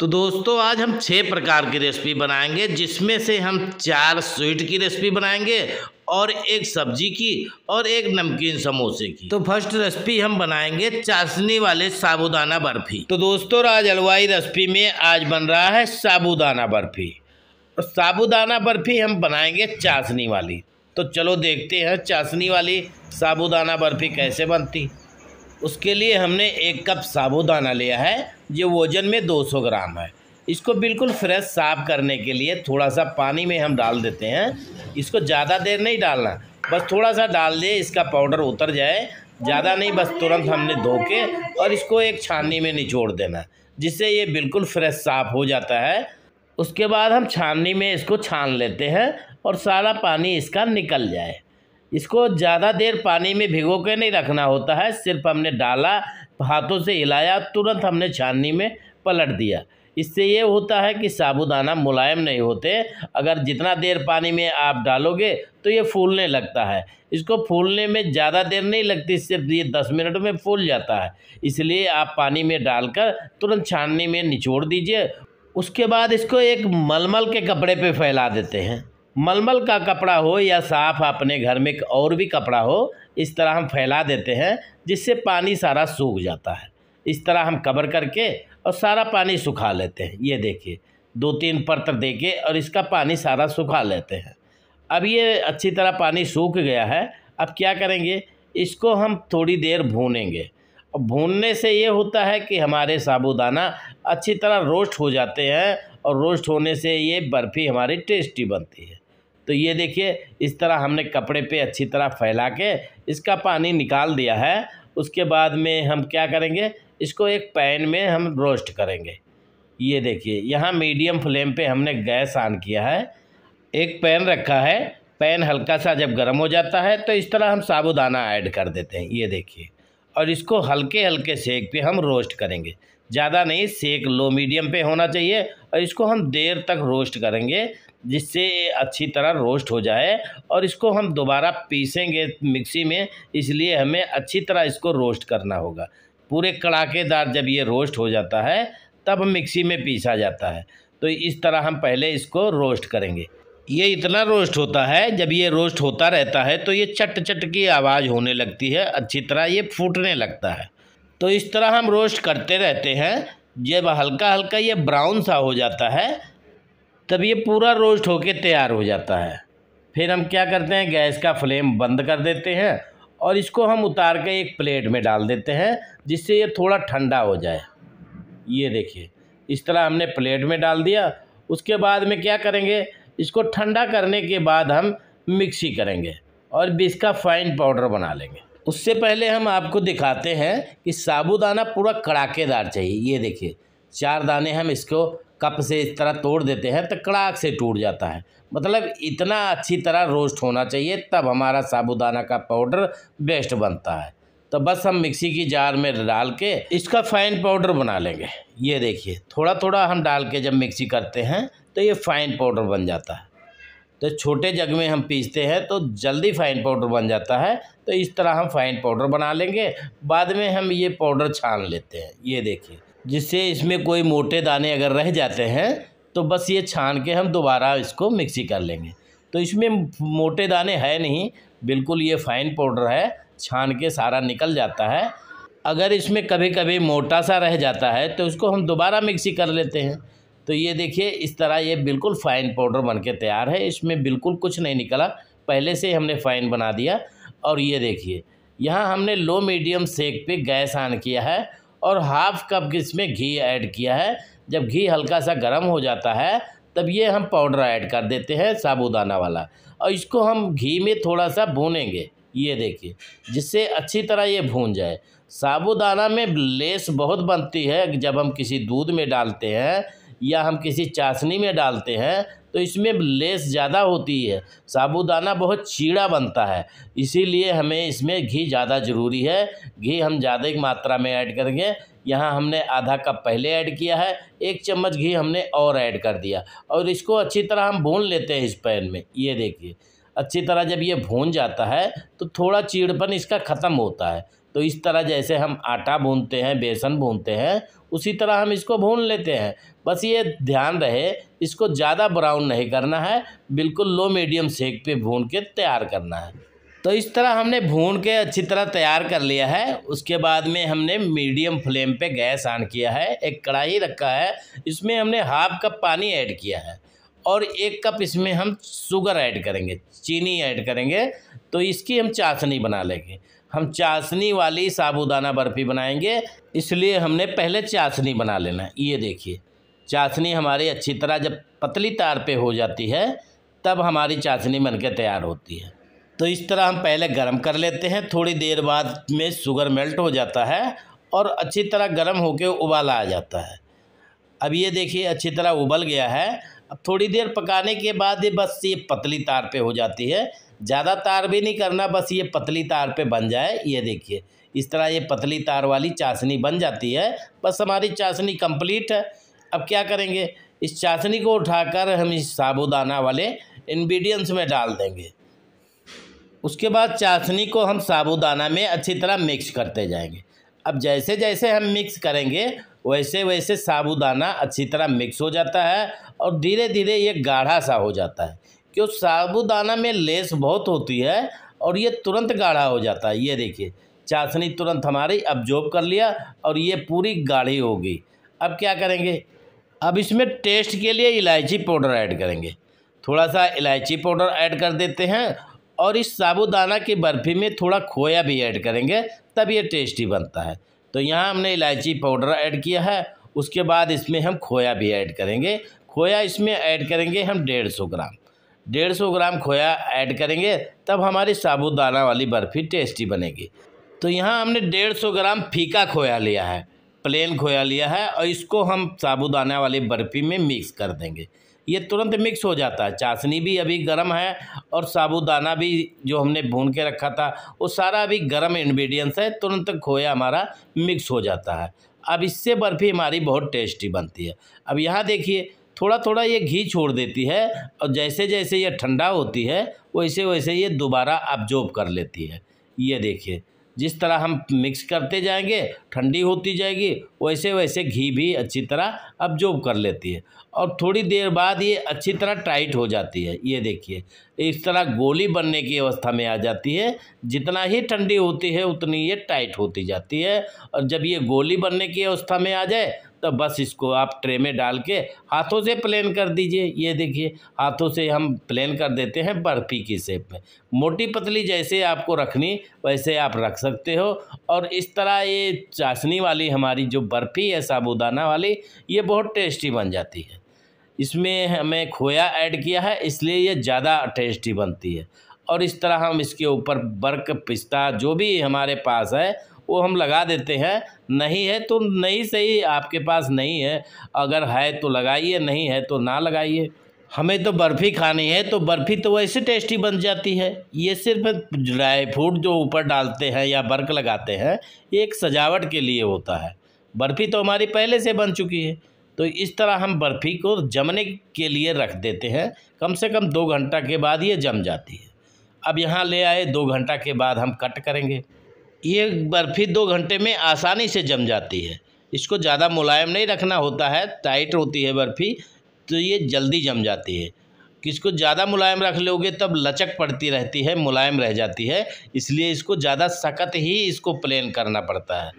तो दोस्तों आज हम छः प्रकार की रेसिपी बनाएंगे जिसमें से हम चार स्वीट की रेसिपी बनाएंगे और एक सब्जी की और एक नमकीन समोसे की तो फर्स्ट रेसिपी हम बनाएंगे चाशनी वाले साबुदाना बर्फी तो दोस्तों आज हलवाई रेसिपी में आज बन रहा है साबुदाना बर्फी और साबुदाना बर्फी हम बनाएंगे चाशनी वाली तो चलो देखते हैं चाशनी वाली साबुदाना बर्फी कैसे बनती उसके लिए हमने एक कप साबुदाना लिया है ये वजन में 200 ग्राम है इसको बिल्कुल फ्रेश साफ करने के लिए थोड़ा सा पानी में हम डाल देते हैं इसको ज़्यादा देर नहीं डालना बस थोड़ा सा डाल दे इसका पाउडर उतर जाए ज़्यादा नहीं बस तुरंत हमने धो के और इसको एक छाननी में निचोड़ देना जिससे ये बिल्कुल फ्रेश साफ हो जाता है उसके बाद हम छाननी में इसको छान लेते हैं और सारा पानी इसका निकल जाए इसको ज़्यादा देर पानी में भिगो के नहीं रखना होता है सिर्फ हमने डाला हाथों से हिलाया तुरंत हमने छाननी में पलट दिया इससे ये होता है कि साबुदाना मुलायम नहीं होते अगर जितना देर पानी में आप डालोगे तो ये फूलने लगता है इसको फूलने में ज़्यादा देर नहीं लगती सिर्फ ये दस मिनट में फूल जाता है इसलिए आप पानी में डालकर तुरंत छाननी में निचोड़ दीजिए उसके बाद इसको एक मलमल के कपड़े पे फैला देते हैं मलमल का कपड़ा हो या साफ अपने घर में और भी कपड़ा हो इस तरह हम फैला देते हैं जिससे पानी सारा सूख जाता है इस तरह हम कवर करके और सारा पानी सुखा लेते हैं ये देखिए दो तीन पत्र दे के और इसका पानी सारा सुखा लेते हैं अब ये अच्छी तरह पानी सूख गया है अब क्या करेंगे इसको हम थोड़ी देर भूनेंगे और भूनने से ये होता है कि हमारे साबुदाना अच्छी तरह रोस्ट हो जाते हैं और रोस्ट होने से ये बर्फ़ी हमारी टेस्टी बनती है तो ये देखिए इस तरह हमने कपड़े पे अच्छी तरह फैला के इसका पानी निकाल दिया है उसके बाद में हम क्या करेंगे इसको एक पैन में हम रोस्ट करेंगे ये देखिए यहाँ मीडियम फ्लेम पे हमने गैस ऑन किया है एक पैन रखा है पैन हल्का सा जब गर्म हो जाता है तो इस तरह हम साबुदाना ऐड कर देते हैं ये देखिए और इसको हल्के हल्के सेक पे हम रोस्ट करेंगे ज़्यादा नहीं सेक लो मीडियम पे होना चाहिए और इसको हम देर तक रोस्ट करेंगे जिससे अच्छी तरह रोस्ट हो जाए और इसको हम दोबारा पीसेंगे मिक्सी में इसलिए हमें अच्छी तरह इसको रोस्ट करना होगा पूरे कड़ाकेदार जब ये रोस्ट हो जाता है तब मिक्सी में पीसा जाता है तो इस तरह हम पहले इसको रोस्ट करेंगे ये इतना रोस्ट होता है जब ये रोस्ट होता रहता है तो ये चट चट की आवाज़ होने लगती है अच्छी तरह ये फूटने लगता है तो इस तरह हम रोस्ट करते रहते हैं जब हल्का हल्का ये ब्राउन सा हो जाता है तब ये पूरा रोस्ट होके तैयार हो जाता है फिर हम क्या करते हैं गैस का फ्लेम बंद कर देते हैं और इसको हम उतार के एक प्लेट में डाल देते हैं जिससे ये थोड़ा ठंडा हो जाए ये देखिए इस तरह हमने प्लेट में डाल दिया उसके बाद में क्या करेंगे इसको ठंडा करने के बाद हम मिक्सी करेंगे और भी इसका फाइन पाउडर बना लेंगे उससे पहले हम आपको दिखाते हैं कि साबुदाना पूरा कड़ाकेदार चाहिए ये देखिए चार दाने हम इसको कप से इस तरह तोड़ देते हैं तो कड़ाक से टूट जाता है मतलब इतना अच्छी तरह रोस्ट होना चाहिए तब हमारा साबुदाना का पाउडर बेस्ट बनता है तो बस हम मिक्सी की जार में डाल के इसका फाइन पाउडर बना लेंगे ये देखिए थोड़ा थोड़ा हम डाल के जब मिक्सी करते हैं तो ये फाइन पाउडर बन जाता है तो छोटे जग में हम पीसते हैं तो जल्दी फाइन पाउडर बन जाता है तो इस तरह हम फाइन पाउडर बना लेंगे बाद में हम ये पाउडर छान लेते हैं ये देखिए जिससे इसमें कोई मोटे दाने अगर रह जाते हैं तो बस ये छान के हम दोबारा इसको मिक्सी कर लेंगे तो इसमें मोटे दाने है नहीं बिल्कुल ये फाइन पाउडर है छान के सारा निकल जाता है अगर इसमें कभी कभी मोटा सा रह जाता है तो उसको हम दोबारा मिक्सी कर लेते हैं तो ये देखिए इस तरह ये बिल्कुल फ़ाइन पाउडर बन के तैयार है इसमें बिल्कुल कुछ नहीं निकला पहले से हमने फ़ाइन बना दिया और ये देखिए यहाँ हमने लो मीडियम सेक पे गैस ऑन किया है और हाफ कप इसमें घी ऐड किया है जब घी हल्का सा गर्म हो जाता है तब ये हम पाउडर ऐड कर देते हैं साबुदाना वाला और इसको हम घी में थोड़ा सा भूनेंगे ये देखिए जिससे अच्छी तरह ये भून जाए साबुदाना में लेस बहुत बनती है जब हम किसी दूध में डालते हैं या हम किसी चाशनी में डालते हैं तो इसमें लेस ज़्यादा होती है साबूदाना बहुत चीड़ा बनता है इसीलिए हमें इसमें घी ज़्यादा ज़रूरी है घी हम ज़्यादा मात्रा में ऐड करेंगे यहाँ हमने आधा कप पहले ऐड किया है एक चम्मच घी हमने और ऐड कर दिया और इसको अच्छी तरह हम भून लेते हैं इस पैन में ये देखिए अच्छी तरह जब ये भून जाता है तो थोड़ा चीड़पन इसका ख़त्म होता है तो इस तरह जैसे हम आटा भूनते हैं बेसन भूनते हैं उसी तरह हम इसको भून लेते हैं बस ये ध्यान रहे इसको ज़्यादा ब्राउन नहीं करना है बिल्कुल लो मीडियम सेक पे भून के तैयार करना है तो इस तरह हमने भून के अच्छी तरह तैयार कर लिया है उसके बाद में हमने मीडियम फ्लेम पे गैस ऑन किया है एक कढ़ाई रखा है इसमें हमने हाफ कप पानी ऐड किया है और एक कप इसमें हम शुगर ऐड करेंगे चीनी ऐड करेंगे तो इसकी हम चाशनी बना लेंगे हम चाशनी वाली साबुदाना बर्फ़ी बनाएंगे इसलिए हमने पहले चाशनी बना लेना है ये देखिए चाशनी हमारी अच्छी तरह जब पतली तार पे हो जाती है तब हमारी चाशनी के तैयार होती है तो इस तरह हम पहले गर्म कर लेते हैं थोड़ी देर बाद में शुगर मेल्ट हो जाता है और अच्छी तरह गर्म होकर उबाल आ जाता है अब ये देखिए अच्छी तरह उबल गया है अब थोड़ी देर पकाने के बाद ये बस ये पतली तार पे हो जाती है ज़्यादा तार भी नहीं करना बस ये पतली तार पे बन जाए ये देखिए इस तरह ये पतली तार वाली चाशनी बन जाती है बस हमारी चाशनी कंप्लीट है अब क्या करेंगे इस चाशनी को उठाकर हम इस साबुदाना वाले इन्ग्रीडियंट्स में डाल देंगे उसके बाद चाशनी को हम साबुदाना में अच्छी तरह मिक्स करते जाएंगे अब जैसे जैसे हम मिक्स करेंगे वैसे वैसे साबुदाना अच्छी तरह मिक्स हो जाता है और धीरे धीरे ये गाढ़ा सा हो जाता है क्यों साबुदाना में लेस बहुत होती है और ये तुरंत गाढ़ा हो जाता है ये देखिए चाशनी तुरंत हमारी अब्जॉर्ब कर लिया और ये पूरी गाढ़ी होगी अब क्या करेंगे अब इसमें टेस्ट के लिए इलायची पाउडर ऐड करेंगे थोड़ा सा इलायची पाउडर ऐड कर देते हैं और इस साबुदाना की बर्फ़ी में थोड़ा खोया भी ऐड करेंगे तब ये टेस्टी बनता है तो यहाँ हमने इलायची पाउडर ऐड किया है उसके बाद इसमें हम खोया भी ऐड करेंगे खोया इसमें ऐड करेंगे हम डेढ़ सौ ग्राम डेढ़ सौ ग्राम खोया ऐड करेंगे तब हमारी साबुदाना वाली बर्फ़ी टेस्टी बनेगी तो यहाँ हमने डेढ़ सौ ग्राम फीका खोया लिया है प्लेन खोया लिया है और इसको हम साबुदाना वाली बर्फ़ी में मिक्स कर देंगे ये तुरंत मिक्स हो जाता है चाशनी भी अभी गर्म है और साबुदाना भी जो हमने भून के रखा था वो सारा अभी गर्म इन्ग्रीडियंट्स है तुरंत खोया हमारा मिक्स हो जाता है अब इससे बर्फ़ी हमारी बहुत टेस्टी बनती है अब यहाँ देखिए थोड़ा थोड़ा ये घी छोड़ देती है और जैसे जैसे ये ठंडा होती है वैसे वैसे ये दोबारा अब्जॉर्ब कर लेती है ये देखिए जिस तरह हम मिक्स करते जाएंगे ठंडी होती जाएगी वैसे वैसे घी भी अच्छी तरह अब्जॉर्ब कर लेती है और थोड़ी देर बाद ये अच्छी तरह टाइट हो जाती है ये देखिए इस तरह गोली बनने की अवस्था में आ जाती है जितना ही ठंडी होती है उतनी ये टाइट होती जाती है और जब ये गोली बनने की अवस्था में आ जाए तो बस इसको आप ट्रे में डाल के हाथों से प्लेन कर दीजिए ये देखिए हाथों से हम प्लेन कर देते हैं बर्फ़ी की शेप में मोटी पतली जैसे आपको रखनी वैसे आप रख सकते हो और इस तरह ये चाशनी वाली हमारी जो बर्फ़ी है साबुदाना वाली ये बहुत टेस्टी बन जाती है इसमें हमें खोया ऐड किया है इसलिए ये ज़्यादा टेस्टी बनती है और इस तरह हम इसके ऊपर बर्क पिस्ता जो भी हमारे पास है वो हम लगा देते हैं नहीं है तो नहीं सही आपके पास नहीं है अगर है तो लगाइए नहीं है तो ना लगाइए हमें तो बर्फ़ी खानी है तो बर्फ़ी तो वैसे टेस्टी बन जाती है ये सिर्फ ड्राई फ्रूट जो ऊपर डालते हैं या बर्क लगाते हैं ये एक सजावट के लिए होता है बर्फ़ी तो हमारी पहले से बन चुकी है तो इस तरह हम बर्फ़ी को जमने के लिए रख देते हैं कम से कम दो घंटा के बाद ये जम जाती है अब यहाँ ले आए दो घंटा के बाद हम कट करेंगे ये बर्फ़ी दो घंटे में आसानी से जम जाती है इसको ज़्यादा मुलायम नहीं रखना होता है टाइट होती है बर्फ़ी तो ये जल्दी जम जाती है इसको ज़्यादा मुलायम रख लोगे तब लचक पड़ती रहती है मुलायम रह जाती है इसलिए इसको ज़्यादा सख्त ही इसको प्लेन करना पड़ता है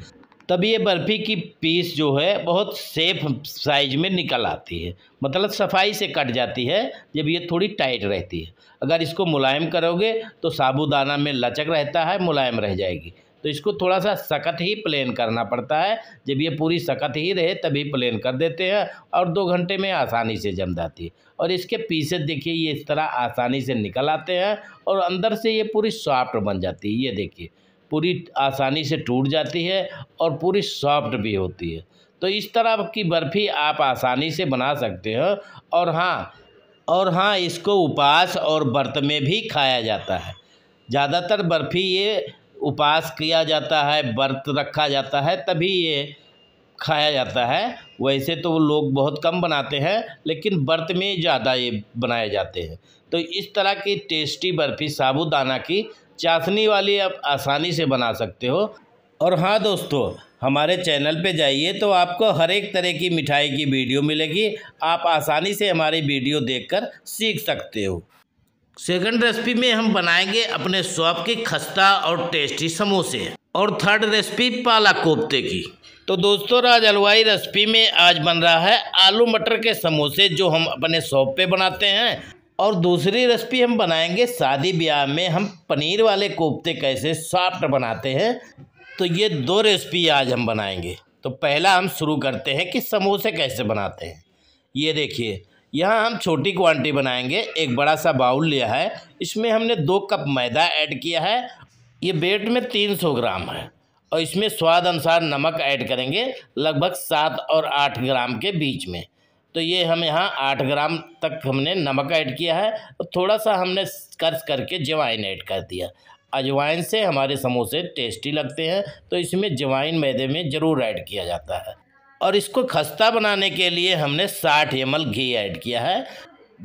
तब ये बर्फ़ी की पीस जो है बहुत सेफ साइज में निकल आती है मतलब सफाई से कट जाती है जब ये थोड़ी टाइट रहती है अगर इसको मुलायम करोगे तो साबुदाना में लचक रहता है मुलायम रह जाएगी तो इसको थोड़ा सा सख्त ही प्लेन करना पड़ता है जब ये पूरी सकत ही रहे तभी प्लेन कर देते हैं और दो घंटे में आसानी से जम जाती है और इसके पीसेस देखिए ये इस तरह आसानी से निकल आते हैं और अंदर से ये पूरी सॉफ्ट बन जाती है ये देखिए पूरी आसानी से टूट जाती है और पूरी सॉफ्ट भी होती है तो इस तरह की बर्फ़ी आप आसानी से बना सकते हो और हाँ और हाँ इसको उपास और व्रत में भी खाया जाता है ज़्यादातर बर्फ़ी ये उपास किया जाता है व्रत रखा जाता है तभी ये खाया जाता है वैसे तो वो लोग बहुत कम बनाते हैं लेकिन व्रत में ज़्यादा ये बनाए जाते हैं तो इस तरह की टेस्टी बर्फ़ी साबुदाना की चाशनी वाली आप आसानी से बना सकते हो और हाँ दोस्तों हमारे चैनल पे जाइए तो आपको हर एक तरह की मिठाई की वीडियो मिलेगी आप आसानी से हमारी वीडियो देखकर सीख सकते हो सेकंड रेसिपी में हम बनाएंगे अपने शॉप की खस्ता और टेस्टी समोसे और थर्ड रेसिपी पाला कोफ्ते की तो दोस्तों राज हलवाई रेसिपी में आज बन रहा है आलू मटर के समोसे जो हम अपने शॉप पे बनाते हैं और दूसरी रेसिपी हम बनाएंगे शादी ब्याह में हम पनीर वाले कोफ्ते कैसे सॉफ्ट बनाते हैं तो ये दो रेसिपी आज हम बनाएंगे तो पहला हम शुरू करते हैं कि समोसे कैसे बनाते हैं ये देखिए यहाँ हम छोटी क्वांटिटी बनाएंगे एक बड़ा सा बाउल लिया है इसमें हमने दो कप मैदा ऐड किया है ये बेट में तीन सौ ग्राम है और इसमें स्वाद अनुसार नमक ऐड करेंगे लगभग सात और आठ ग्राम के बीच में तो ये हम यहाँ आठ ग्राम तक हमने नमक ऐड किया है और थोड़ा सा हमने कर्ज करके जवाइन ऐड कर दिया अजवाइन से हमारे समोसे टेस्टी लगते हैं तो इसमें जवाइन मैदे में ज़रूर ऐड किया जाता है और इसको खस्ता बनाने के लिए हमने 60 एम घी ऐड किया है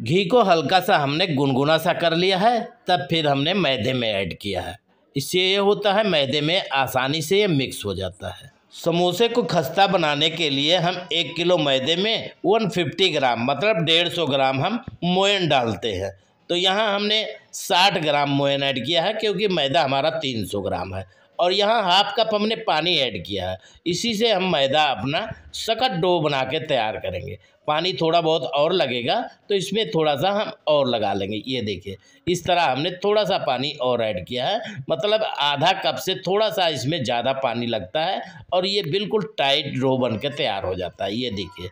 घी को हल्का सा हमने गुनगुना सा कर लिया है तब फिर हमने मैदे में ऐड किया है इससे ये होता है मैदे में आसानी से ये मिक्स हो जाता है समोसे को खस्ता बनाने के लिए हम एक किलो मैदे में 150 ग्राम मतलब 150 ग्राम हम मोयन डालते हैं तो यहाँ हमने 60 ग्राम मोयन ऐड किया है क्योंकि मैदा हमारा 300 ग्राम है और यहाँ हाफ कप हमने पानी ऐड किया है इसी से हम मैदा अपना सकट डो बना के तैयार करेंगे पानी थोड़ा बहुत और लगेगा तो इसमें थोड़ा सा हम और लगा लेंगे ये देखिए इस तरह हमने थोड़ा सा पानी और ऐड किया है मतलब आधा कप से थोड़ा सा इसमें ज़्यादा पानी लगता है और ये बिल्कुल टाइट डो बन के तैयार हो जाता है ये देखिए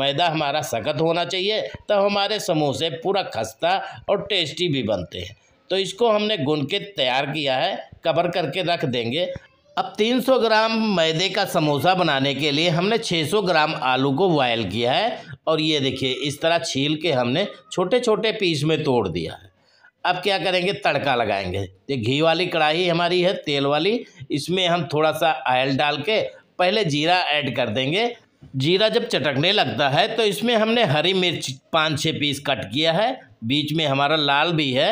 मैदा हमारा सख्त होना चाहिए तब तो हमारे समोसे पूरा खस्ता और टेस्टी भी बनते हैं तो इसको हमने गुन के तैयार किया है कवर करके रख देंगे अब 300 ग्राम मैदे का समोसा बनाने के लिए हमने 600 ग्राम आलू को बॉयल किया है और ये देखिए इस तरह छील के हमने छोटे छोटे पीस में तोड़ दिया है अब क्या करेंगे तड़का लगाएंगे ये घी वाली कढ़ाई हमारी है तेल वाली इसमें हम थोड़ा सा आयल डाल के पहले जीरा ऐड कर देंगे जीरा जब चटकने लगता है तो इसमें हमने हरी मिर्च पाँच छः पीस कट किया है बीच में हमारा लाल भी है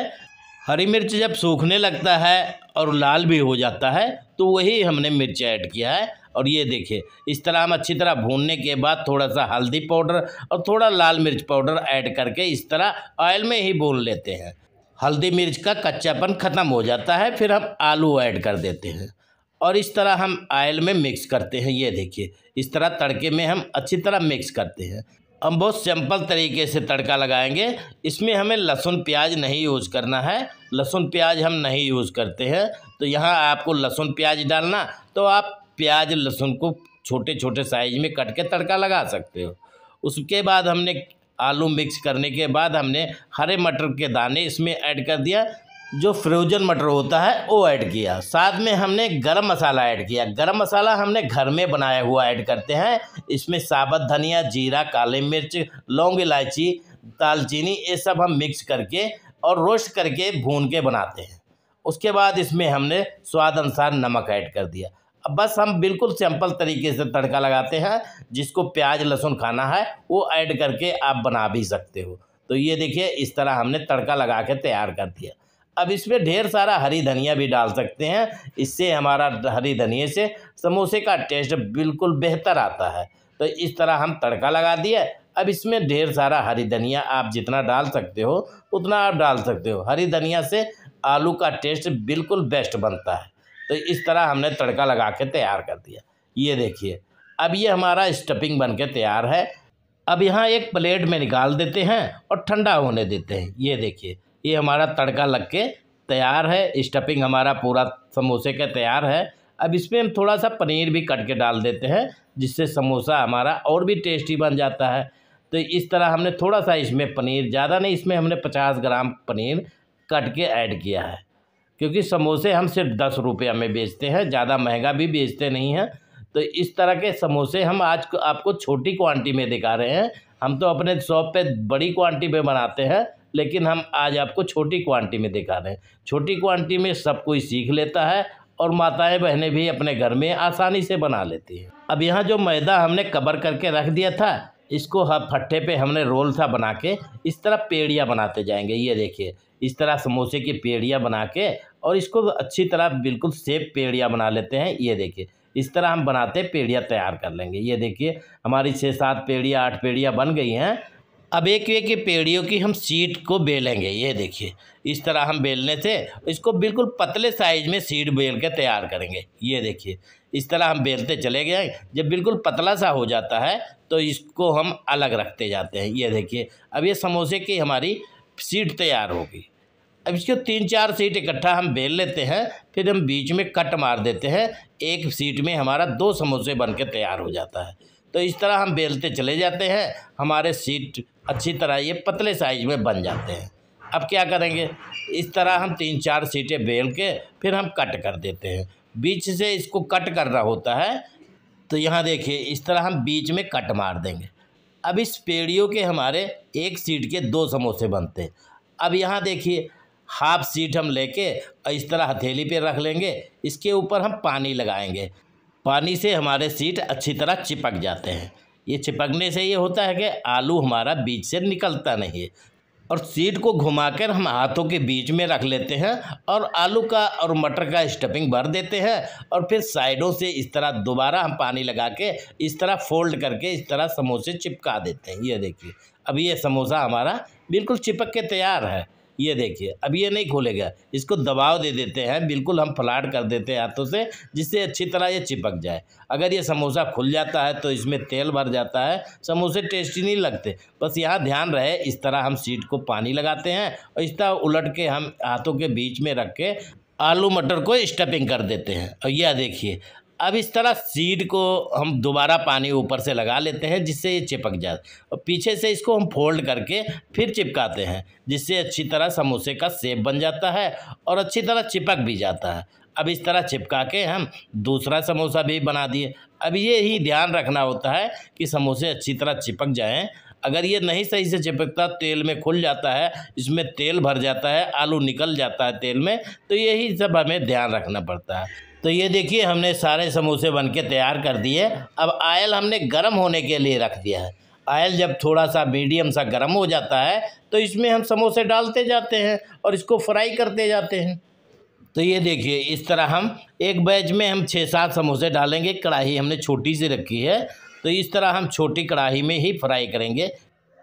हरी मिर्च जब सूखने लगता है और लाल भी हो जाता है तो वही हमने मिर्च ऐड किया है और ये देखिए इस तरह हम अच्छी तरह भूनने के बाद थोड़ा सा हल्दी पाउडर और थोड़ा लाल मिर्च पाउडर ऐड करके इस तरह ऑयल में ही भून लेते हैं हल्दी मिर्च का कच्चापन ख़त्म हो जाता है फिर हम आलू ऐड कर देते हैं और इस तरह हम ऑयल में मिक्स करते हैं ये देखिए इस तरह तड़के में हम अच्छी तरह मिक्स करते हैं हम बहुत सिंपल तरीके से तड़का लगाएंगे इसमें हमें लहसुन प्याज नहीं यूज़ करना है लहसुन प्याज हम नहीं यूज़ करते हैं तो यहाँ आपको लहसुन प्याज डालना तो आप प्याज लहसुन को छोटे छोटे साइज में कट के तड़का लगा सकते हो उसके बाद हमने आलू मिक्स करने के बाद हमने हरे मटर के दाने इसमें ऐड कर दिया जो फ्रोजन मटर होता है वो ऐड किया साथ में हमने गरम मसाला ऐड किया गरम मसाला हमने घर में बनाया हुआ ऐड करते हैं इसमें साबत धनिया जीरा काली मिर्च लौंग इलायची दालचीनी ये सब हम मिक्स करके और रोस्ट करके भून के बनाते हैं उसके बाद इसमें हमने स्वाद अनुसार नमक ऐड कर दिया अब बस हम बिल्कुल सिंपल तरीके से तड़का लगाते हैं जिसको प्याज लहसुन खाना है वो ऐड करके आप बना भी सकते हो तो ये देखिए इस तरह हमने तड़का लगा के तैयार कर दिया अब इसमें ढेर सारा हरी धनिया भी डाल सकते हैं इससे हमारा हरी धनिए से समोसे का टेस्ट बिल्कुल बेहतर आता है तो इस तरह हम तड़का लगा दिया अब इसमें ढेर सारा हरी धनिया आप जितना डाल सकते हो उतना आप डाल सकते हो हरी धनिया से आलू का टेस्ट बिल्कुल बेस्ट बनता है तो इस तरह हमने तड़का लगा के तैयार कर दिया ये देखिए अब ये हमारा स्टफिंग बन के तैयार है अब यहाँ एक प्लेट में निकाल देते हैं और ठंडा होने देते हैं ये देखिए ये हमारा तड़का लग के तैयार है स्टफिंग हमारा पूरा समोसे का तैयार है अब इसमें हम थोड़ा सा पनीर भी कट के डाल देते हैं जिससे समोसा हमारा और भी टेस्टी बन जाता है तो इस तरह हमने थोड़ा सा इसमें पनीर ज़्यादा नहीं इसमें हमने पचास ग्राम पनीर कट के ऐड किया है क्योंकि समोसे हम सिर्फ दस रुपया में बेचते हैं ज़्यादा महंगा भी बेचते नहीं हैं तो इस तरह के समोसे हम आज आपको छोटी क्वांटिटी में दिखा रहे हैं हम तो अपने शॉप पे बड़ी क्वांटिटी में बनाते हैं लेकिन हम आज आपको छोटी क्वांटिटी में दिखा रहे हैं छोटी क्वांटिटी में सब कोई सीख लेता है और माताएं बहनें भी अपने घर में आसानी से बना लेती हैं अब यहाँ जो मैदा हमने कवर करके रख दिया था इसको हर फट्ठे पे हमने रोल था बना के इस तरह पेड़ियाँ बनाते जाएंगे ये देखिए इस तरह समोसे की पेड़ियाँ बना के और इसको अच्छी तरह बिल्कुल सेब पेड़ियाँ बना लेते हैं ये देखिए इस तरह हम बनाते पेड़ियाँ तैयार कर लेंगे ये देखिए हमारी छः सात पेड़ियाँ आठ पेड़ियाँ बन गई हैं अब एक एक पेड़ियों की हम सीट को बेलेंगे ये देखिए इस तरह हम बेलने से इसको बिल्कुल पतले साइज में सीट बेल के तैयार करेंगे ये देखिए इस तरह हम बेलते चले गए जब बिल्कुल पतला सा हो जाता है तो इसको हम अलग रखते जाते हैं ये देखिए अब ये समोसे की हमारी सीट तैयार होगी अब इसको तीन चार सीट इकट्ठा हम बेल लेते हैं फिर हम बीच में कट मार देते हैं एक सीट में हमारा दो समोसे बन के तैयार हो जाता है तो इस तरह हम बेलते चले जाते हैं हमारे सीट अच्छी तरह ये पतले साइज में बन जाते हैं अब क्या करेंगे इस तरह हम तीन चार सीटें बेल के फिर हम कट कर देते हैं बीच से इसको कट करना होता है तो यहाँ देखिए इस तरह हम बीच में कट मार देंगे अब इस पेड़ियों के हमारे एक सीट के दो समोसे बनते हैं अब यहाँ देखिए हाफ सीट हम लेके और इस तरह हथेली पे रख लेंगे इसके ऊपर हम पानी लगाएंगे पानी से हमारे सीट अच्छी तरह चिपक जाते हैं ये चिपकने से ये होता है कि आलू हमारा बीज से निकलता नहीं है और सीट को घुमाकर हम हाथों के बीच में रख लेते हैं और आलू का और मटर का स्टफिंग भर देते हैं और फिर साइडों से इस तरह दोबारा हम पानी लगा के इस तरह फोल्ड करके इस तरह समोसे चिपका देते हैं ये देखिए अब ये समोसा हमारा बिल्कुल चिपक के तैयार है ये देखिए अब ये नहीं खोलेगा इसको दबाव दे देते हैं बिल्कुल हम फलाट कर देते हैं हाथों से जिससे अच्छी तरह ये चिपक जाए अगर ये समोसा खुल जाता है तो इसमें तेल भर जाता है समोसे टेस्टी नहीं लगते बस यहाँ ध्यान रहे इस तरह हम सीट को पानी लगाते हैं और इस तरह उलट के हम हाथों के बीच में रख के आलू मटर को स्टपिंग कर देते हैं और यह देखिए अब इस तरह सीड को हम दोबारा पानी ऊपर से लगा लेते हैं जिससे ये चिपक जाए और पीछे से इसको हम फोल्ड करके फिर चिपकाते हैं जिससे अच्छी तरह समोसे का सेप बन जाता है और अच्छी तरह चिपक भी जाता है अब इस तरह चिपका के हम दूसरा समोसा भी बना दिए अब ये ही ध्यान रखना होता है कि समोसे अच्छी तरह चिपक जाएँ अगर ये नहीं सही से चिपकता तेल में खुल जाता है इसमें तेल भर जाता है आलू निकल जाता है तेल में तो यही सब हमें ध्यान रखना पड़ता है तो ये देखिए हमने सारे समोसे बन के तैयार कर दिए अब आयल हमने गर्म होने के लिए रख दिया है आयल जब थोड़ा सा मीडियम सा गर्म हो जाता है तो इसमें हम समोसे डालते जाते हैं और इसको फ्राई करते जाते हैं तो ये देखिए इस तरह हम एक बैच में हम छः सात समोसे डालेंगे कढ़ाई हमने छोटी सी रखी है तो इस तरह हम छोटी कढ़ाई में ही फ्राई करेंगे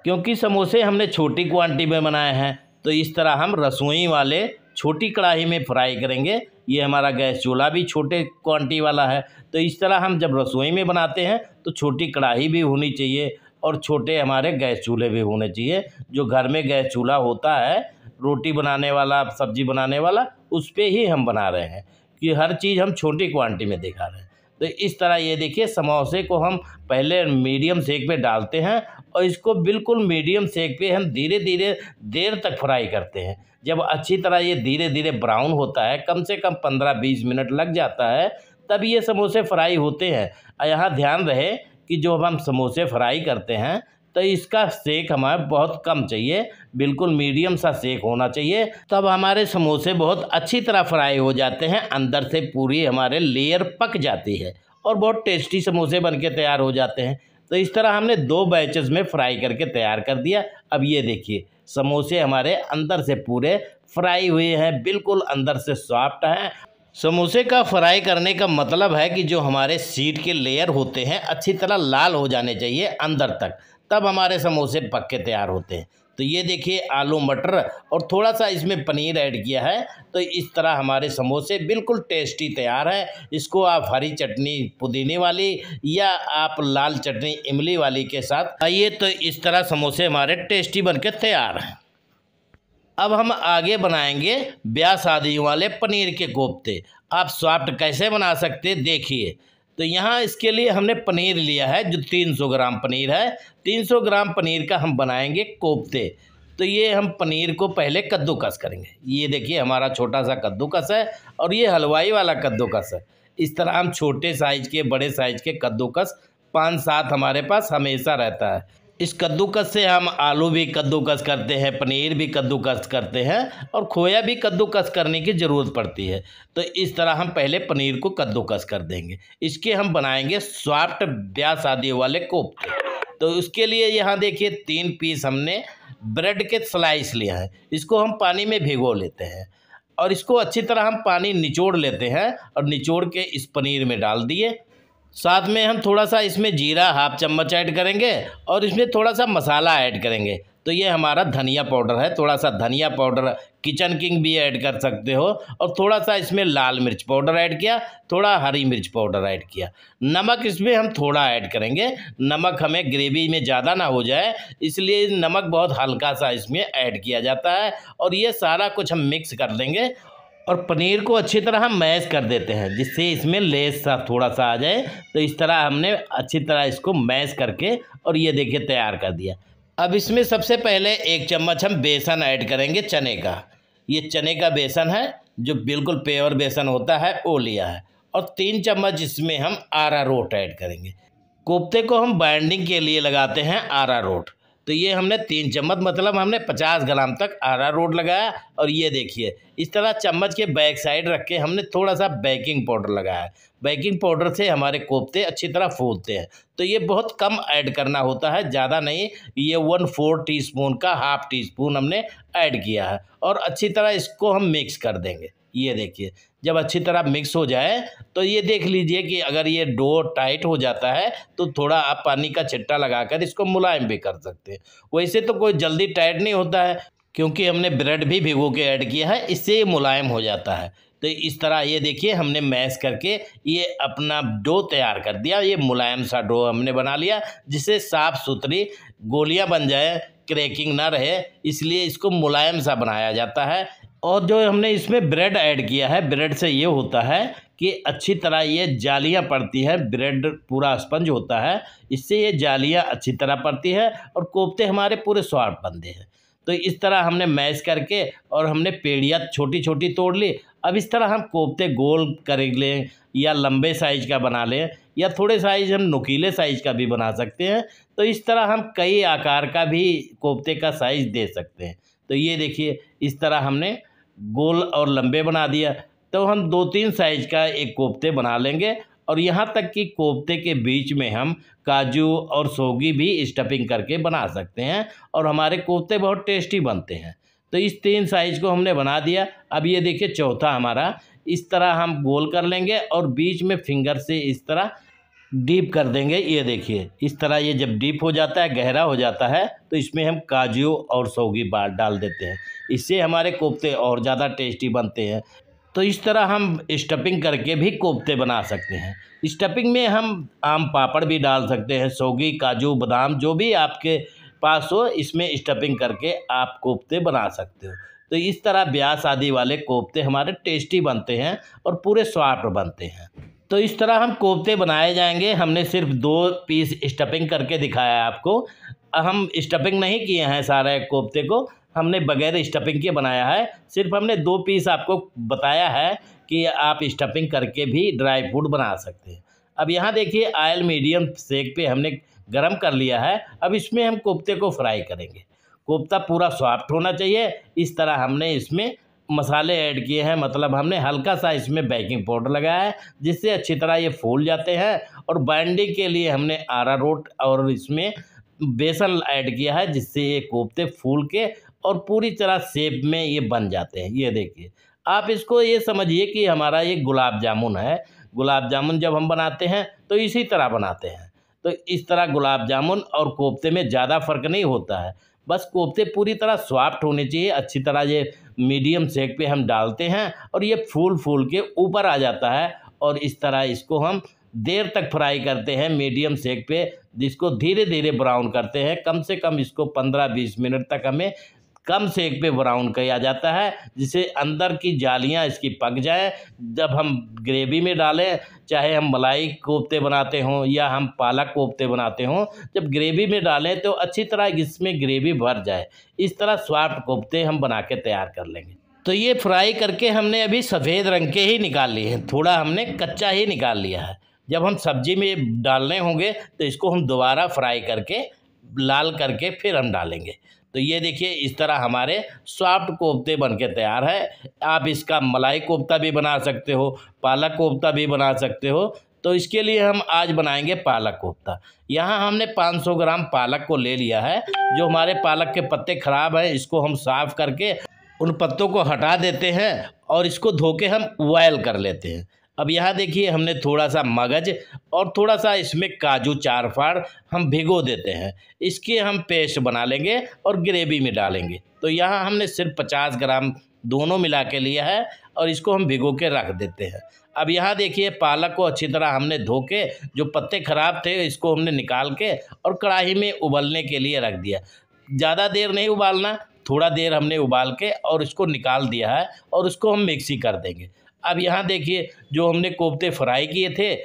क्योंकि समोसे हमने छोटी क्वांटिटी में बनाए हैं तो इस तरह हम रसोई वाले छोटी कढ़ाई में फ्राई करेंगे ये हमारा गैस चूल्हा भी छोटे क्वांटिटी वाला है तो इस तरह हम जब रसोई में बनाते हैं तो छोटी कढ़ाई भी होनी चाहिए और छोटे हमारे गैस चूल्हे भी होने चाहिए जो घर में गैस चूल्हा होता है रोटी बनाने वाला सब्जी बनाने वाला उस पर ही हम बना रहे हैं कि हर चीज़ हम छोटी क्वांटिटी में दिखा रहे हैं तो इस तरह ये देखिए समोसे को हम पहले मीडियम सेक पे डालते हैं और इसको बिल्कुल मीडियम सेक पे हम धीरे धीरे देर तक फ्राई करते हैं जब अच्छी तरह ये धीरे धीरे ब्राउन होता है कम से कम पंद्रह बीस मिनट लग जाता है तब ये समोसे फ्राई होते हैं यहाँ ध्यान रहे कि जो हम समोसे फ्राई करते हैं तो इसका सेक हमें बहुत कम चाहिए बिल्कुल मीडियम सा सेक होना चाहिए तब हमारे समोसे बहुत अच्छी तरह फ्राई हो जाते हैं अंदर से पूरी हमारे लेयर पक जाती है और बहुत टेस्टी समोसे बन के तैयार हो जाते हैं तो इस तरह हमने दो बैचेस में फ्राई करके तैयार कर दिया अब ये देखिए समोसे हमारे अंदर से पूरे फ्राई हुए हैं बिल्कुल अंदर से सॉफ्ट हैं समोसे का फ्राई करने का मतलब है कि जो हमारे सीट के लेयर होते हैं अच्छी तरह लाल हो जाने चाहिए अंदर तक तब हमारे समोसे पक्के तैयार होते हैं तो ये देखिए आलू मटर और थोड़ा सा इसमें पनीर ऐड किया है तो इस तरह हमारे समोसे बिल्कुल टेस्टी तैयार है इसको आप हरी चटनी पुदीने वाली या आप लाल चटनी इमली वाली के साथ आइए तो इस तरह समोसे हमारे टेस्टी बनके तैयार हैं अब हम आगे बनाएंगे ब्याह शादियों वाले पनीर के कोफ्ते आप सॉफ्ट कैसे बना सकते देखिए तो यहाँ इसके लिए हमने पनीर लिया है जो 300 ग्राम पनीर है 300 ग्राम पनीर का हम बनाएंगे कोफ्ते तो ये हम पनीर को पहले कद्दूकस करेंगे ये देखिए हमारा छोटा सा कद्दूकस है और ये हलवाई वाला कद्दूकस है इस तरह हम छोटे साइज के बड़े साइज के कद्दूकस पाँच सात हमारे पास हमेशा रहता है इस कद्दूकस से हम आलू भी कद्दूकस करते हैं पनीर भी कद्दूकस करते हैं और खोया भी कद्दूकस करने की ज़रूरत पड़ती है तो इस तरह हम पहले पनीर को कद्दूकस कर देंगे इसके हम बनाएंगे सॉफ्ट ब्याह शादी वाले कोफ्ते तो उसके लिए यहाँ देखिए तीन पीस हमने ब्रेड के स्लाइस लिया है इसको हम पानी में भिगो लेते हैं और इसको अच्छी तरह हम पानी निचोड़ लेते हैं और निचोड़ के इस पनीर में डाल दिए साथ में हम थोड़ा सा इसमें जीरा हाफ चम्मच ऐड करेंगे और इसमें थोड़ा सा मसाला ऐड करेंगे तो ये हमारा धनिया पाउडर है थोड़ा सा धनिया पाउडर किचन किंग भी ऐड कर सकते हो और थोड़ा सा इसमें लाल मिर्च पाउडर ऐड किया थोड़ा हरी मिर्च पाउडर ऐड किया नमक इसमें हम थोड़ा ऐड करेंगे नमक हमें ग्रेवी में ज़्यादा ना हो जाए इसलिए नमक बहुत हल्का सा इसमें ऐड किया जाता है और ये सारा कुछ हम मिक्स कर लेंगे और पनीर को अच्छी तरह हम मैश कर देते हैं जिससे इसमें लेस सा थोड़ा सा आ जाए तो इस तरह हमने अच्छी तरह इसको मैश करके और ये देखिए तैयार कर दिया अब इसमें सबसे पहले एक चम्मच हम बेसन ऐड करेंगे चने का ये चने का बेसन है जो बिल्कुल प्योर बेसन होता है वो लिया है और तीन चम्मच इसमें हम आरा रोट ऐड करेंगे कोफ्ते को हम बाइंडिंग के लिए लगाते हैं आरा रोट तो ये हमने तीन चम्मच मतलब हमने पचास ग्राम तक आरा रोड लगाया और ये देखिए इस तरह चम्मच के बैक साइड रख के हमने थोड़ा सा बेकिंग पाउडर लगाया बेकिंग पाउडर से हमारे कोफ्ते अच्छी तरह फूलते हैं तो ये बहुत कम ऐड करना होता है ज़्यादा नहीं ये वन फोर टी स्पून का हाफ टी स्पून हमने ऐड किया है और अच्छी तरह इसको हम मिक्स कर देंगे ये देखिए जब अच्छी तरह मिक्स हो जाए तो ये देख लीजिए कि अगर ये डो टाइट हो जाता है तो थोड़ा आप पानी का छिट्टा लगाकर इसको मुलायम भी कर सकते हैं वैसे तो कोई जल्दी टाइट नहीं होता है क्योंकि हमने ब्रेड भी भिगो के ऐड किया है इससे ये मुलायम हो जाता है तो इस तरह ये देखिए हमने मैश करके ये अपना डो तैयार कर दिया ये मुलायम सा डो हमने बना लिया जिससे साफ़ सुथरी गोलियाँ बन जाए क्रैकिंग ना रहे इसलिए इसको मुलायम सा बनाया जाता है और जो हमने इसमें ब्रेड ऐड किया है ब्रेड से ये होता है कि अच्छी तरह ये जालियाँ पड़ती है ब्रेड पूरा स्पंज होता है इससे ये जालियाँ अच्छी तरह पड़ती है और कोफ्ते हमारे पूरे स्वाद बनते हैं तो इस तरह हमने मैश करके और हमने पेड़ियाँ छोटी छोटी तोड़ ली अब इस तरह हम कोफ्ते गोल कर लें या लंबे साइज़ का बना लें या थोड़े साइज़ हम नुकीले साइज़ का भी बना सकते हैं तो इस तरह हम कई आकार का भी कोफ्ते का साइज़ दे सकते हैं तो ये देखिए इस तरह हमने गोल और लंबे बना दिया तो हम दो तीन साइज का एक कोफ्ते बना लेंगे और यहाँ तक कि कोफ्ते के बीच में हम काजू और सोगी भी स्टफिंग करके बना सकते हैं और हमारे कोफ्ते बहुत टेस्टी बनते हैं तो इस तीन साइज को हमने बना दिया अब ये देखिए चौथा हमारा इस तरह हम गोल कर लेंगे और बीच में फिंगर से इस तरह डीप कर देंगे ये देखिए इस तरह ये जब डीप हो जाता है गहरा हो जाता है तो इसमें हम काजू और सौगी बार डाल देते हैं इससे हमारे कोफ्ते और ज़्यादा टेस्टी बनते हैं तो इस तरह हम स्टफिंग करके भी कोफ्ते बना सकते हैं स्टफिंग में हम आम पापड़ भी डाल सकते हैं सौगी काजू बादाम जो भी आपके पास हो इसमें स्टफिंग करके आप कोफ्ते बना सकते हो तो इस तरह ब्याह शादी वाले कोफ्ते हमारे टेस्टी बनते हैं और पूरे स्वाद बनते हैं तो इस तरह हम कोफ्ते बनाए जाएंगे हमने सिर्फ दो पीस स्टफिंग करके दिखाया है आपको हम स्टफिंग नहीं किए हैं सारे कोफ्ते को हमने बगैर स्टफिंग के बनाया है सिर्फ हमने दो पीस आपको बताया है कि आप स्टफिंग करके भी ड्राई फ्रूट बना सकते हैं अब यहाँ देखिए आयल मीडियम सेक पे हमने गरम कर लिया है अब इसमें हम कोफ्ते को फ्राई करेंगे कोफ्ता पूरा सॉफ्ट होना चाहिए इस तरह हमने इसमें मसाले ऐड किए हैं मतलब हमने हल्का सा इसमें बेकिंग पाउडर लगाया है जिससे अच्छी तरह ये फूल जाते हैं और बाइंडिंग के लिए हमने आरा रोट और इसमें बेसन ऐड किया है जिससे ये कोफ्ते फूल के और पूरी तरह सेप में ये बन जाते हैं ये देखिए आप इसको ये समझिए कि हमारा ये गुलाब जामुन है गुलाब जामुन जब हम बनाते हैं तो इसी तरह बनाते हैं तो इस तरह गुलाब जामुन और कोफ्ते में ज़्यादा फ़र्क नहीं होता है बस कोफ्ते पूरी तरह सॉफ्ट होने चाहिए अच्छी तरह ये मीडियम सेक पे हम डालते हैं और ये फूल फूल के ऊपर आ जाता है और इस तरह इसको हम देर तक फ्राई करते हैं मीडियम सेक पे जिसको धीरे धीरे ब्राउन करते हैं कम से कम इसको 15-20 मिनट तक हमें कम सेक पे ब्राउन किया जाता है जिसे अंदर की जालियां इसकी पक जाए जब हम ग्रेवी में डालें चाहे हम मलाई कोफ्ते बनाते हों या हम पालक कोफ्ते बनाते हों जब ग्रेवी में डालें तो अच्छी तरह इसमें ग्रेवी भर जाए इस तरह स्वाट कोफ्ते हम बना के तैयार कर लेंगे तो ये फ्राई करके हमने अभी सफ़ेद रंग के ही निकाल लिए हैं थोड़ा हमने कच्चा ही निकाल लिया है जब हम सब्जी में डालने होंगे तो इसको हम दोबारा फ्राई करके लाल करके फिर हम डालेंगे तो ये देखिए इस तरह हमारे सॉफ्ट कोफ्ते बन के तैयार है आप इसका मलाई कोफ्ता भी बना सकते हो पालक कोफ्ता भी बना सकते हो तो इसके लिए हम आज बनाएंगे पालक कोफ्ता यहाँ हमने 500 ग्राम पालक को ले लिया है जो हमारे पालक के पत्ते खराब हैं इसको हम साफ़ करके उन पत्तों को हटा देते हैं और इसको धो के हम बॉयल कर लेते हैं अब यहाँ देखिए हमने थोड़ा सा मगज और थोड़ा सा इसमें काजू चार फाड़ हम भिगो देते हैं इसके हम पेस्ट बना लेंगे और ग्रेवी में डालेंगे तो यहाँ हमने सिर्फ पचास ग्राम दोनों मिला के लिया है और इसको हम भिगो के रख देते हैं अब यहाँ देखिए पालक को अच्छी तरह हमने धो के जो पत्ते खराब थे इसको हमने निकाल के और कढ़ाई में उबलने के लिए रख दिया ज़्यादा देर नहीं उबालना थोड़ा देर हमने उबाल के और इसको निकाल दिया है और उसको हम मिक्सी कर देंगे अब यहाँ देखिए जो हमने कोफ्ते फ्राई किए थे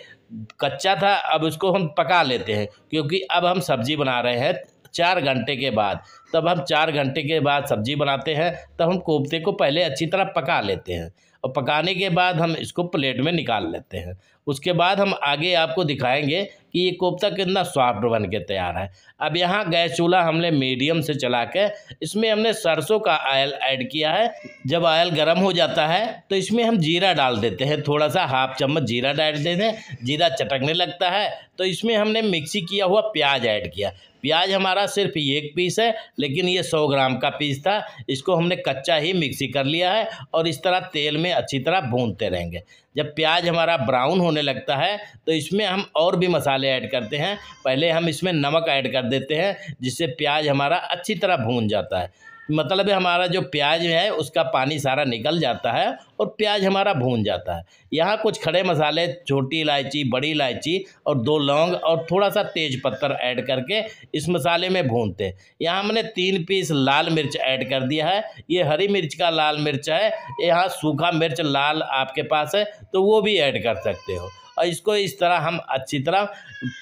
कच्चा था अब उसको हम पका लेते हैं क्योंकि अब हम सब्ज़ी बना रहे हैं चार घंटे के बाद तब हम चार घंटे के बाद सब्ज़ी बनाते हैं तब हम कोफ्ते को पहले अच्छी तरह पका लेते हैं और पकाने के बाद हम इसको प्लेट में निकाल लेते हैं उसके बाद हम आगे आपको दिखाएंगे कि ये कोफ्ता कितना सॉफ्ट बन के तैयार है अब यहाँ गैस चूल्हा हमने मीडियम से चला के इसमें हमने सरसों का आयल ऐड किया है जब आयल गर्म हो जाता है तो इसमें हम जीरा डाल देते हैं थोड़ा सा हाफ चम्मच जीरा डाल देते हैं जीरा चटकने लगता है तो इसमें हमने मिक्सी किया हुआ प्याज ऐड किया प्याज हमारा सिर्फ एक पीस है लेकिन ये सौ ग्राम का पीस था इसको हमने कच्चा ही मिक्सी कर लिया है और इस तरह तेल में अच्छी तरह भूनते रहेंगे जब प्याज हमारा ब्राउन होने लगता है तो इसमें हम और भी मसाले ऐड करते हैं पहले हम इसमें नमक ऐड कर देते हैं जिससे प्याज हमारा अच्छी तरह भून जाता है मतलब है हमारा जो प्याज है उसका पानी सारा निकल जाता है और प्याज हमारा भून जाता है यहाँ कुछ खड़े मसाले छोटी इलायची बड़ी इलायची और दो लौंग और थोड़ा सा तेज पत्तर ऐड करके इस मसाले में भूनते हैं यहाँ हमने तीन पीस लाल मिर्च ऐड कर दिया है ये हरी मिर्च का लाल मिर्च है यहाँ सूखा मिर्च लाल आपके पास है तो वो भी ऐड कर सकते हो और इसको इस तरह हम अच्छी तरह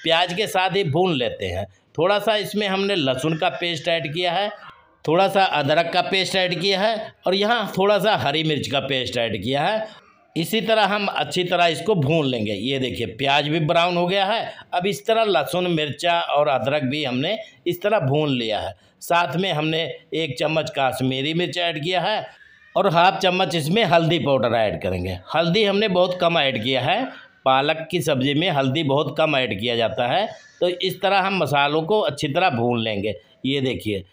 प्याज के साथ ही भून लेते हैं थोड़ा सा इसमें हमने लहसुन का पेस्ट ऐड किया है थोड़ा सा अदरक का पेस्ट ऐड किया है और यहाँ थोड़ा सा हरी मिर्च का पेस्ट ऐड किया है इसी तरह हम अच्छी तरह इसको भून लेंगे ये देखिए प्याज भी ब्राउन हो गया है अब इस तरह लहसुन मिर्चा और अदरक भी हमने इस तरह भून लिया है साथ में हमने एक चम्मच काश्मीरी मिर्च ऐड किया है और हाफ चम्मच इसमें हल्दी पाउडर ऐड करेंगे हल्दी हमने बहुत कम ऐड किया है पालक की सब्ज़ी में हल्दी बहुत कम ऐड किया जाता है तो इस तरह हम मसालों को अच्छी तरह भून लेंगे ये देखिए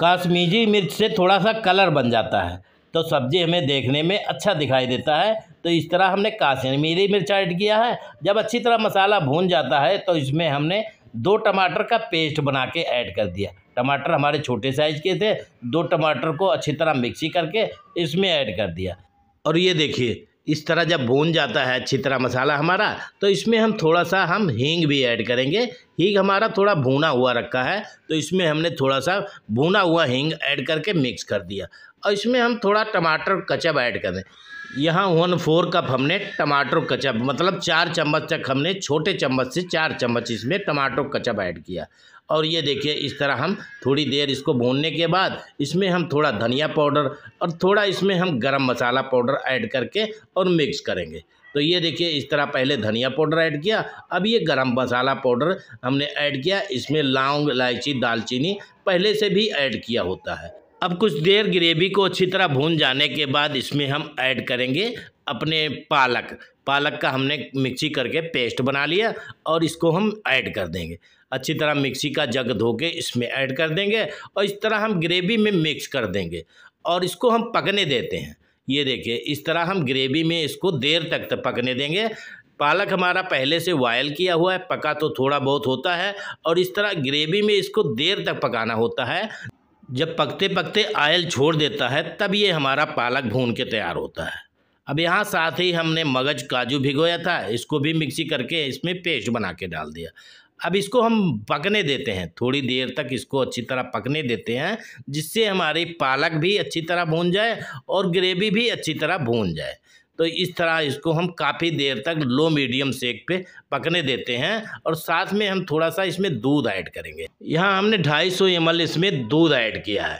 काश्मीरी मिर्च से थोड़ा सा कलर बन जाता है तो सब्ज़ी हमें देखने में अच्छा दिखाई देता है तो इस तरह हमने काश्मीरी मिर्च ऐड किया है जब अच्छी तरह मसाला भून जाता है तो इसमें हमने दो टमाटर का पेस्ट बना के ऐड कर दिया टमाटर हमारे छोटे साइज के थे दो टमाटर को अच्छी तरह मिक्सी करके इसमें ऐड कर दिया और ये देखिए इस तरह जब भून जाता है अच्छी तरह मसाला हमारा तो इसमें हम थोड़ा सा हम हींग भी ऐड करेंगे हींग हमारा थोड़ा भूना हुआ रखा है तो इसमें हमने थोड़ा सा भूना हुआ हींग ऐड करके मिक्स कर दिया और इसमें हम थोड़ा टमाटर कचब ऐड कर दें यहाँ वन फोर कप हमने टमाटर कचप मतलब चार चम्मच तक हमने छोटे चम्मच से चार चम्मच इसमें टमाटर कचप ऐड किया और ये देखिए इस तरह हम थोड़ी देर इसको भूनने के बाद इसमें हम थोड़ा धनिया पाउडर और थोड़ा इसमें हम गरम मसाला पाउडर ऐड करके और मिक्स करेंगे तो ये देखिए इस तरह पहले धनिया पाउडर ऐड किया अब ये गरम मसाला पाउडर हमने ऐड किया इसमें लौंग इलायची दालचीनी पहले से भी ऐड किया होता है अब कुछ देर ग्रेवी को अच्छी तरह भून जाने के बाद इसमें हम ऐड करेंगे अपने पालक पालक का हमने मिक्सी करके पेस्ट बना लिया और इसको हम ऐड कर देंगे अच्छी तरह मिक्सी का जग धो के इसमें ऐड कर देंगे और इस तरह हम ग्रेवी में मिक्स कर देंगे और इसको हम पकने देते हैं ये देखिए इस तरह हम ग्रेवी में इसको देर तक तक तो पकने देंगे पालक हमारा पहले से बॉयल किया हुआ है पका तो थोड़ा बहुत होता है और इस तरह ग्रेवी में इसको देर तक पकाना होता है जब पकते पकते आयल छोड़ देता है तब ये हमारा पालक भून के तैयार होता है अब यहाँ साथ ही हमने मगज काजू भिगोया था इसको भी मिक्सी करके इसमें पेस्ट बना के डाल दिया अब इसको हम पकने देते हैं थोड़ी देर तक इसको अच्छी तरह पकने देते हैं जिससे हमारी पालक भी अच्छी तरह भून जाए और ग्रेवी भी अच्छी तरह भून जाए तो इस तरह इसको हम काफ़ी देर तक लो मीडियम सेक पे पकने देते हैं और साथ में हम थोड़ा सा इसमें दूध ऐड करेंगे यहाँ हमने 250 सौ एम इसमें दूध ऐड किया है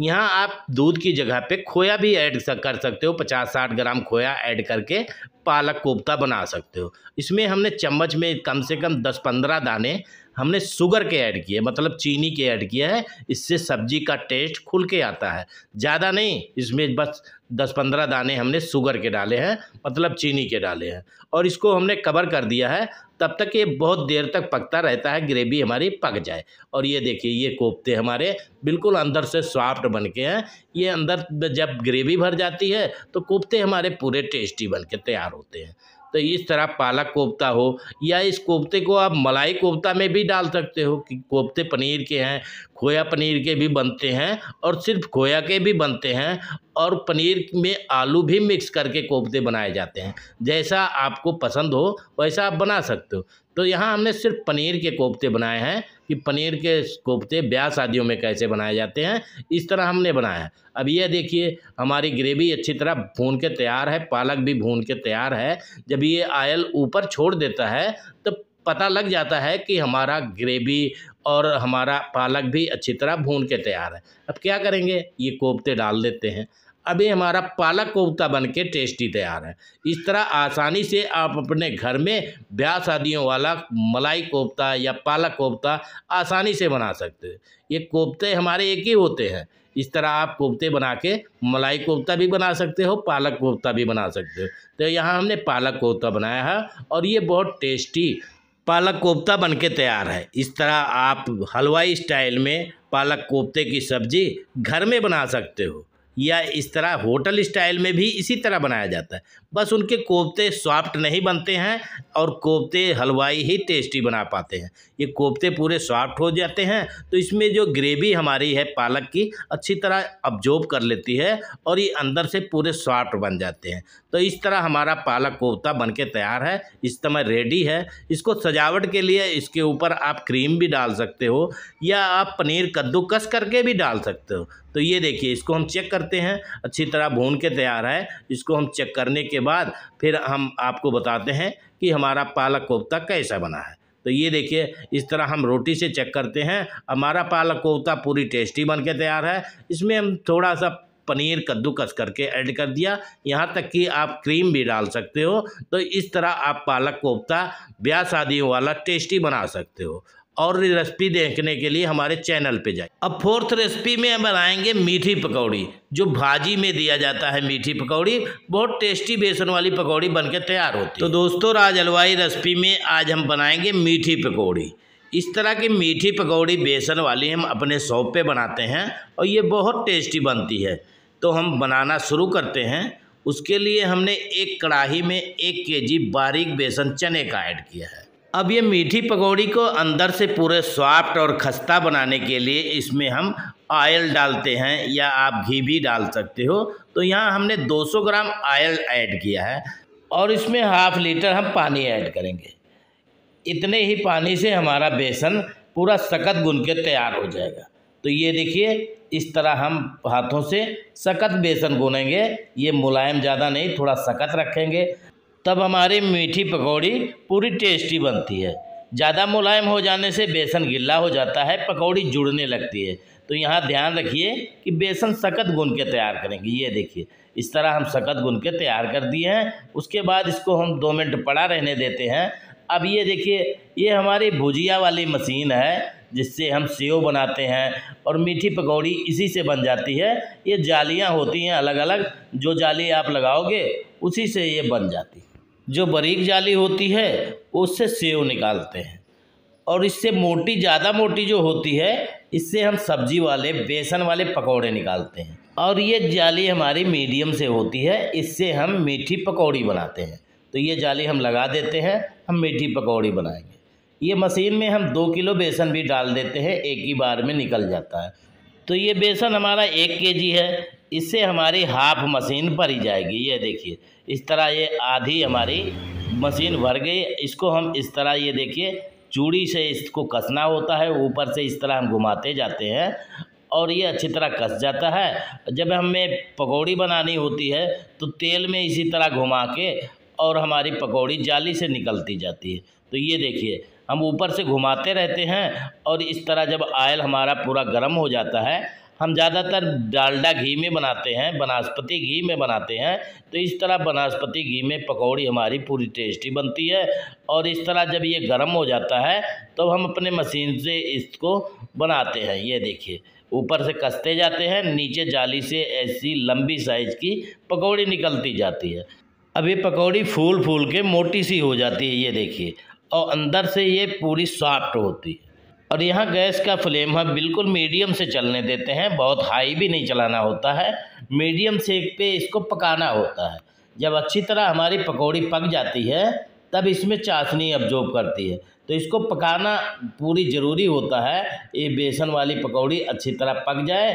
यहाँ आप दूध की जगह पे खोया भी ऐड कर सकते हो 50-60 ग्राम खोया ऐड करके पालक कोफ्ता बना सकते हो इसमें हमने चम्मच में कम से कम 10-15 दाने हमने शुगर के ऐड किए मतलब चीनी के ऐड किया है इससे सब्जी का टेस्ट खुल के आता है ज़्यादा नहीं इसमें बस दस पंद्रह दाने हमने शुगर के डाले हैं मतलब चीनी के डाले हैं और इसको हमने कवर कर दिया है तब तक ये बहुत देर तक पकता रहता है ग्रेवी हमारी पक जाए और ये देखिए ये कोफ्ते हमारे बिल्कुल अंदर से सॉफ्ट बन के हैं ये अंदर जब ग्रेवी भर जाती है तो कोफ्ते हमारे पूरे टेस्टी बन के तैयार होते हैं तो इस तरह पालक कोफ्ता हो या इस कोफ्ते को आप मलाई कोफ्ता में भी डाल सकते हो कि कोफ्ते पनीर के हैं खोया पनीर के भी बनते हैं और सिर्फ खोया के भी बनते हैं और पनीर में आलू भी मिक्स करके कोफ्ते बनाए जाते हैं जैसा आपको पसंद हो वैसा आप बना सकते हो तो यहाँ हमने सिर्फ पनीर के कोफ्ते बनाए हैं कि पनीर के कोफ्ते ब्याह शादियों में कैसे बनाए जाते हैं इस तरह हमने बनाया है अब यह देखिए हमारी ग्रेवी अच्छी तरह भून के तैयार है पालक भी भून के तैयार है जब ये आयल ऊपर छोड़ देता है तो पता लग जाता है कि हमारा ग्रेवी और हमारा पालक भी अच्छी तरह भून के तैयार है अब क्या करेंगे ये कोफ्ते डाल देते हैं अभी हमारा पालक कोफ्ता बन के टेस्टी तैयार है इस तरह आसानी से आप अपने घर में ब्याह शादियों वाला मलाई कोफ्ता या पालक कोफ्ता आसानी से बना सकते हैं ये कोफ्ते हमारे एक ही होते हैं इस तरह आप कोफ्ते बना के मलाई कोफ्ता भी बना सकते हो पालक कोफ्ता भी बना सकते हो तो यहाँ हमने पालक कोफ्ता बनाया है और ये बहुत टेस्टी पालक कोफ्ता बन के तैयार है इस तरह आप हलवाई स्टाइल में पालक कोफ्ते की सब्ज़ी घर में बना सकते हो या इस तरह होटल स्टाइल में भी इसी तरह बनाया जाता है बस उनके कोफ्ते सॉफ्ट नहीं बनते हैं और कोफ्ते हलवाई ही टेस्टी बना पाते हैं ये कोफ्ते पूरे सॉफ्ट हो जाते हैं तो इसमें जो ग्रेवी हमारी है पालक की अच्छी तरह अब्जॉर्ब कर लेती है और ये अंदर से पूरे सॉफ्ट बन जाते हैं तो इस तरह हमारा पालक कोफ्ता बन के तैयार है इस समय रेडी है इसको सजावट के लिए इसके ऊपर आप क्रीम भी डाल सकते हो या आप पनीर कद्दूकस करके भी डाल सकते हो तो ये देखिए इसको हम चेक करते हैं अच्छी तरह भून के तैयार है इसको हम चेक करने के उसके बाद फिर हम आपको बताते हैं कि हमारा पालक कोफ्ता कैसा बना है तो ये देखिए इस तरह हम रोटी से चेक करते हैं हमारा पालक कोफ्ता पूरी टेस्टी बन के तैयार है इसमें हम थोड़ा सा पनीर कद्दूकस करके ऐड कर दिया यहाँ तक कि आप क्रीम भी डाल सकते हो तो इस तरह आप पालक कोफ्ता ब्याह शादियों वाला टेस्टी बना सकते हो और रेसिपी देखने के लिए हमारे चैनल पे जाए अब फोर्थ रेसिपी में हम बनाएंगे मीठी पकौड़ी जो भाजी में दिया जाता है मीठी पकौड़ी बहुत टेस्टी बेसन वाली पकौड़ी बनकर तैयार होती है तो दोस्तों राज हलवाई रेसिपी में आज हम बनाएंगे मीठी पकौड़ी इस तरह की मीठी पकौड़ी बेसन वाली हम अपने शॉप पर बनाते हैं और ये बहुत टेस्टी बनती है तो हम बनाना शुरू करते हैं उसके लिए हमने एक कढ़ाही में एक के बारीक बेसन चने का ऐड किया है अब ये मीठी पकौड़ी को अंदर से पूरे सॉफ्ट और खस्ता बनाने के लिए इसमें हम ऑयल डालते हैं या आप घी भी डाल सकते हो तो यहाँ हमने 200 ग्राम ऑयल ऐड किया है और इसमें हाफ लीटर हम पानी ऐड करेंगे इतने ही पानी से हमारा बेसन पूरा सख्त गुन के तैयार हो जाएगा तो ये देखिए इस तरह हम हाथों से सकत बेसन गुनेंगे ये मुलायम ज़्यादा नहीं थोड़ा सख्त रखेंगे तब हमारी मीठी पकौड़ी पूरी टेस्टी बनती है ज़्यादा मुलायम हो जाने से बेसन गिल्ला हो जाता है पकौड़ी जुड़ने लगती है तो यहाँ ध्यान रखिए कि बेसन सख्त गुन के तैयार करेंगे ये देखिए इस तरह हम सख्त गुन के तैयार कर दिए हैं उसके बाद इसको हम दो मिनट पड़ा रहने देते हैं अब ये देखिए ये हमारी भुजिया वाली मशीन है जिससे हम सेव बनाते हैं और मीठी पकौड़ी इसी से बन जाती है ये जालियाँ होती हैं अलग अलग जो जाली आप लगाओगे उसी से ये बन जाती है जो बरीक जाली होती है उससे सेव निकालते हैं और इससे मोटी ज़्यादा मोटी जो होती है इससे हम सब्जी वाले बेसन वाले पकौड़े निकालते हैं और ये जाली हमारी मीडियम से होती है इससे हम मीठी पकौड़ी बनाते हैं तो ये जाली हम लगा देते हैं हम मीठी पकौड़ी बनाएंगे ये मशीन में हम दो किलो बेसन भी डाल देते हैं एक ही बार में निकल जाता है तो ये बेसन हमारा एक के जी है इससे हमारी हाफ मशीन भरी जाएगी ये देखिए इस तरह ये आधी हमारी मशीन भर गई इसको हम इस तरह ये देखिए चूड़ी से इसको कसना होता है ऊपर से इस तरह हम घुमाते जाते हैं और ये अच्छी तरह कस जाता है जब हमें पकौड़ी बनानी होती है तो तेल में इसी तरह घुमा के और हमारी पकौड़ी जाली से निकलती जाती है तो ये देखिए हम ऊपर से घुमाते रहते हैं और इस तरह जब आयल हमारा पूरा गर्म हो जाता है हम ज़्यादातर डालडा घी में बनाते हैं वनस्पति घी में बनाते हैं तो इस तरह वनस्पति घी में पकौड़ी हमारी पूरी टेस्टी बनती है और इस तरह जब ये गर्म हो जाता है तो हम अपने मशीन से इसको बनाते हैं ये देखिए ऊपर से कसते जाते हैं नीचे जाली से ऐसी लंबी साइज की पकौड़ी निकलती जाती है अब ये पकौड़ी फूल फूल के मोटी सी हो जाती है ये देखिए और अंदर से ये पूरी सॉफ्ट होती है और यहाँ गैस का फ्लेम हम बिल्कुल मीडियम से चलने देते हैं बहुत हाई भी नहीं चलाना होता है मीडियम सेक पे इसको पकाना होता है जब अच्छी तरह हमारी पकौड़ी पक जाती है तब इसमें चाशनी ऑब्जॉर्ब करती है तो इसको पकाना पूरी ज़रूरी होता है ये बेसन वाली पकौड़ी अच्छी तरह पक जाए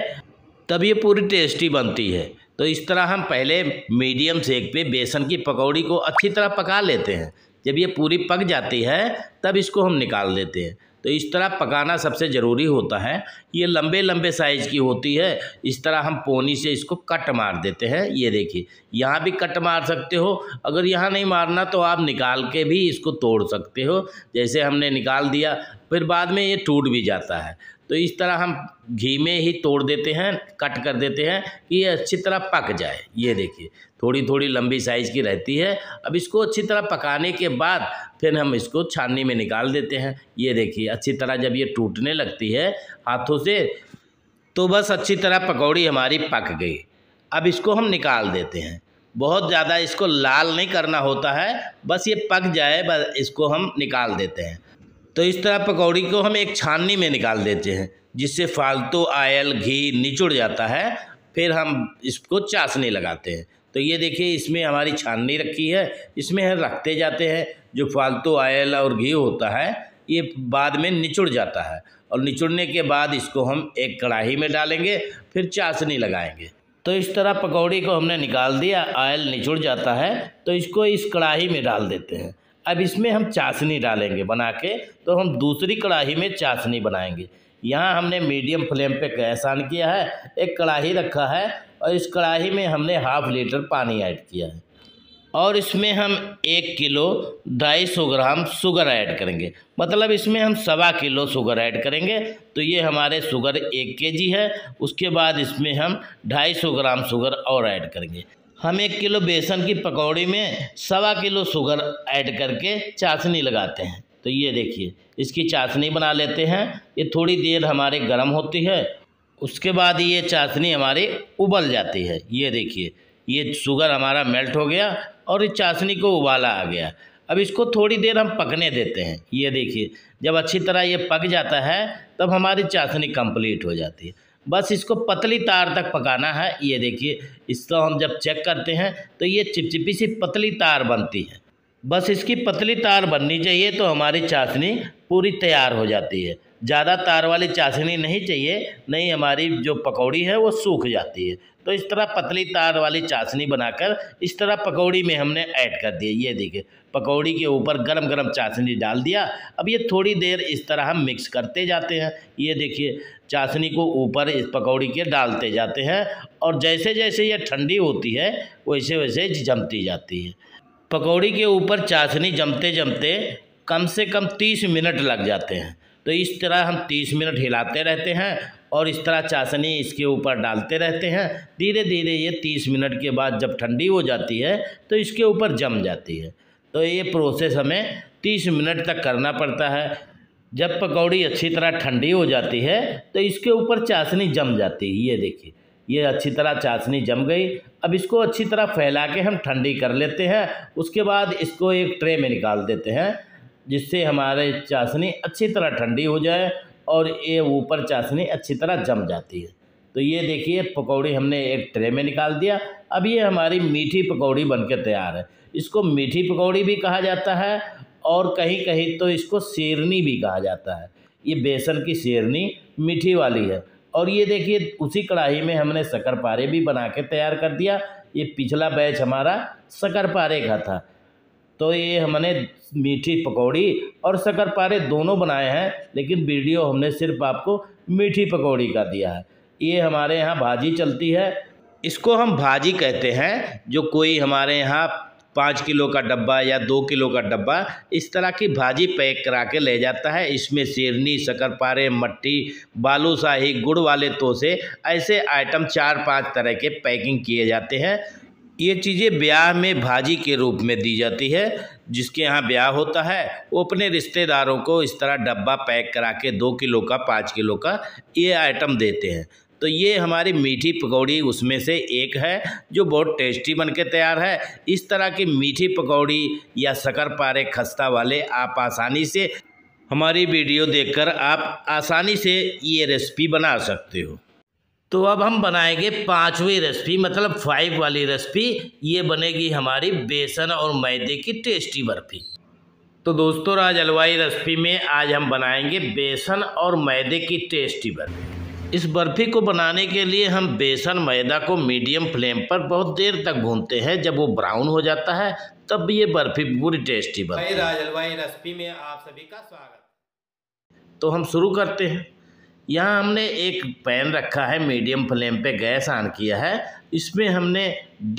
तब ये पूरी टेस्टी बनती है तो इस तरह हम पहले मीडियम सेक पे बेसन की पकौड़ी को अच्छी तरह पका लेते हैं जब ये पूरी पक जाती है तब इसको हम निकाल देते हैं तो इस तरह पकाना सबसे ज़रूरी होता है ये लंबे लंबे साइज़ की होती है इस तरह हम पोनी से इसको कट मार देते हैं ये देखिए यहाँ भी कट मार सकते हो अगर यहाँ नहीं मारना तो आप निकाल के भी इसको तोड़ सकते हो जैसे हमने निकाल दिया फिर बाद में ये टूट भी जाता है तो इस तरह हम घी में ही तोड़ देते हैं कट कर देते हैं कि ये अच्छी तरह पक जाए ये देखिए थोड़ी थोड़ी लंबी साइज़ की रहती है अब इसको अच्छी तरह पकाने के बाद फिर हम इसको छाननी में निकाल देते हैं ये देखिए अच्छी तरह जब ये टूटने लगती है हाथों से तो बस अच्छी तरह पकौड़ी हमारी पक गई अब इसको हम निकाल देते हैं बहुत ज़्यादा इसको लाल नहीं करना होता है बस ये पक जाए बस इसको हम निकाल देते हैं तो इस तरह पकौड़ी को हम एक छाननी में निकाल देते हैं जिससे फालतू आयल घी निचुड़ जाता है फिर हम इसको चाशनी लगाते हैं तो ये देखिए इसमें हमारी छाननी रखी है इसमें हम रखते जाते हैं जो फालतू आयल और घी होता है ये बाद में निचुड़ जाता है और निचुड़ने के बाद इसको हम एक कढ़ाही में डालेंगे फिर चाशनी लगाएंगे तो इस तरह पकौड़ी को हमने निकाल दिया आयल निचुड़ जाता है तो इसको इस कढ़ाही में डाल देते हैं अब इसमें हम चाशनी डालेंगे बना के तो हम दूसरी कढ़ाई में चाशनी बनाएंगे यहाँ हमने मीडियम फ्लेम पे गैस ऑन किया है एक कढ़ाई रखा है और इस कढ़ाई में हमने हाफ लीटर पानी ऐड किया है और इसमें हम एक किलो ढाई सौ ग्राम शुगर ऐड करेंगे मतलब इसमें हम सवा किलो शुगर ऐड करेंगे तो ये हमारे शुगर एक के जी है उसके बाद इसमें हम ढाई सौ ग्राम शुगर और ऐड करेंगे हम एक किलो बेसन की पकौड़ी में सवा किलो शुगर ऐड करके चाशनी लगाते हैं तो ये देखिए इसकी चाशनी बना लेते हैं ये थोड़ी देर हमारे गर्म होती है उसके बाद ये चाशनी हमारी उबल जाती है ये देखिए ये शुगर हमारा मेल्ट हो गया और इस चाशनी को उबाला आ गया अब इसको थोड़ी देर हम पकने देते हैं ये देखिए जब अच्छी तरह ये पक जाता है तब हमारी चाशनी कंप्लीट हो जाती है बस इसको पतली तार तक पकाना है ये देखिए इसको हम जब चेक करते हैं तो ये चिपचिपी सी पतली तार बनती है बस इसकी पतली तार बननी चाहिए तो हमारी चाशनी पूरी तैयार हो जाती है ज़्यादा तार वाली चाशनी नहीं चाहिए नहीं हमारी जो पकौड़ी है वो सूख जाती है तो इस तरह पतली तार वाली चाशनी बनाकर इस तरह पकौड़ी में हमने ऐड कर दिया ये देखिए पकौड़ी के ऊपर गरम गरम चाशनी डाल दिया अब ये थोड़ी देर इस तरह हम मिक्स करते जाते हैं ये देखिए चाशनी को ऊपर इस पकौड़ी के डालते जाते हैं और जैसे जैसे ये ठंडी होती है वैसे वैसे जमती जाती है पकौड़ी के ऊपर चाशनी जमते जमते कम से कम तीस मिनट लग जाते हैं तो इस तरह हम तीस मिनट हिलाते रहते हैं और इस तरह चाशनी इसके ऊपर डालते रहते हैं धीरे धीरे ये तीस मिनट के बाद जब ठंडी हो जाती है तो इसके ऊपर जम जाती है तो ये प्रोसेस हमें तीस मिनट तक करना पड़ता है जब पकौड़ी अच्छी तरह ठंडी हो जाती है तो इसके ऊपर चाशनी जम जाती है ये देखिए ये अच्छी तरह चाशनी जम गई अब इसको अच्छी तरह फैला के हम ठंडी कर लेते हैं उसके बाद इसको एक ट्रे में निकाल देते हैं जिससे हमारे चाशनी अच्छी तरह ठंडी हो जाए और ये ऊपर चाशनी अच्छी तरह जम जाती है तो ये देखिए पकौड़ी हमने एक ट्रे में निकाल दिया अब ये हमारी मीठी पकौड़ी बन तैयार है इसको मीठी पकौड़ी भी कहा जाता है और कहीं कहीं तो इसको शेरनी भी कहा जाता है ये बेसन की शेरनी मीठी वाली है और ये देखिए उसी कढ़ाई में हमने शकर पारे भी बना के तैयार कर दिया ये पिछला बैच हमारा शकर पारे का था तो ये हमने मीठी पकौड़ी और शकर पारे दोनों बनाए हैं लेकिन वीडियो हमने सिर्फ आपको मीठी पकौड़ी का दिया है ये हमारे यहाँ भाजी चलती है इसको हम भाजी कहते हैं जो कोई हमारे यहाँ पाँच किलो का डब्बा या दो किलो का डब्बा इस तरह की भाजी पैक करा के ले जाता है इसमें शेरनी शकरपारे मट्टी बालूशाही गुड़ वाले तोसे ऐसे आइटम चार पांच तरह के पैकिंग किए जाते हैं ये चीज़ें ब्याह में भाजी के रूप में दी जाती है जिसके यहाँ ब्याह होता है वो अपने रिश्तेदारों को इस तरह डब्बा पैक करा के दो किलो का पाँच किलो का ये आइटम देते हैं तो ये हमारी मीठी पकौड़ी उसमें से एक है जो बहुत टेस्टी बन के तैयार है इस तरह की मीठी पकौड़ी या शकर पारे खस्ता वाले आप आसानी से हमारी वीडियो देखकर आप आसानी से ये रेसिपी बना सकते हो तो अब हम बनाएंगे पांचवी रेसिपी मतलब फाइव वाली रेसिपी ये बनेगी हमारी बेसन और मैदे की टेस्टी बर्फ़ी तो दोस्तों आज हलवाई रेसिपी में आज हम बनाएंगे बेसन और मैदे की टेस्टी बर्फ़ी इस बर्फ़ी को बनाने के लिए हम बेसन मैदा को मीडियम फ्लेम पर बहुत देर तक भूनते हैं जब वो ब्राउन हो जाता है तब ये बर्फ़ी पूरी टेस्टी बनती है राज हलवाई रेसिपी में आप सभी का स्वागत तो हम शुरू करते हैं यहाँ हमने एक पैन रखा है मीडियम फ्लेम पे गैस ऑन किया है इसमें हमने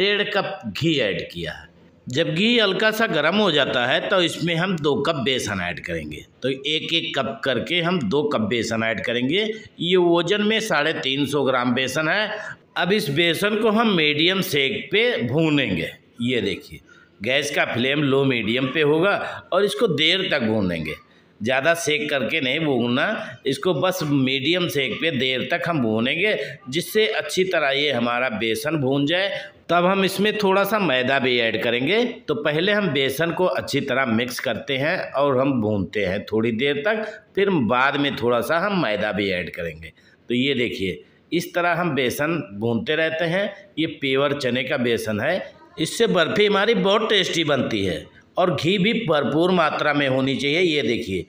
डेढ़ कप घी ऐड किया है जब घी हल्का सा गर्म हो जाता है तो इसमें हम दो कप बेसन ऐड करेंगे तो एक एक कप करके हम दो कप बेसन ऐड करेंगे ये वजन में साढ़े तीन सौ ग्राम बेसन है अब इस बेसन को हम मीडियम सेक पे भूनेंगे ये देखिए गैस का फ्लेम लो मीडियम पे होगा और इसको देर तक भूनेंगे ज़्यादा सेक करके नहीं भूनना इसको बस मीडियम सेक पे देर तक हम भूनेंगे जिससे अच्छी तरह ये हमारा बेसन भून जाए तब हम इसमें थोड़ा सा मैदा भी ऐड करेंगे तो पहले हम बेसन को अच्छी तरह मिक्स करते हैं और हम भूनते हैं थोड़ी देर तक फिर बाद में थोड़ा सा हम मैदा भी ऐड करेंगे तो ये देखिए इस तरह हम बेसन भूनते रहते हैं ये पेवर चने का बेसन है इससे बर्फ़ी हमारी बहुत टेस्टी बनती है और घी भी भरपूर मात्रा में होनी चाहिए ये देखिए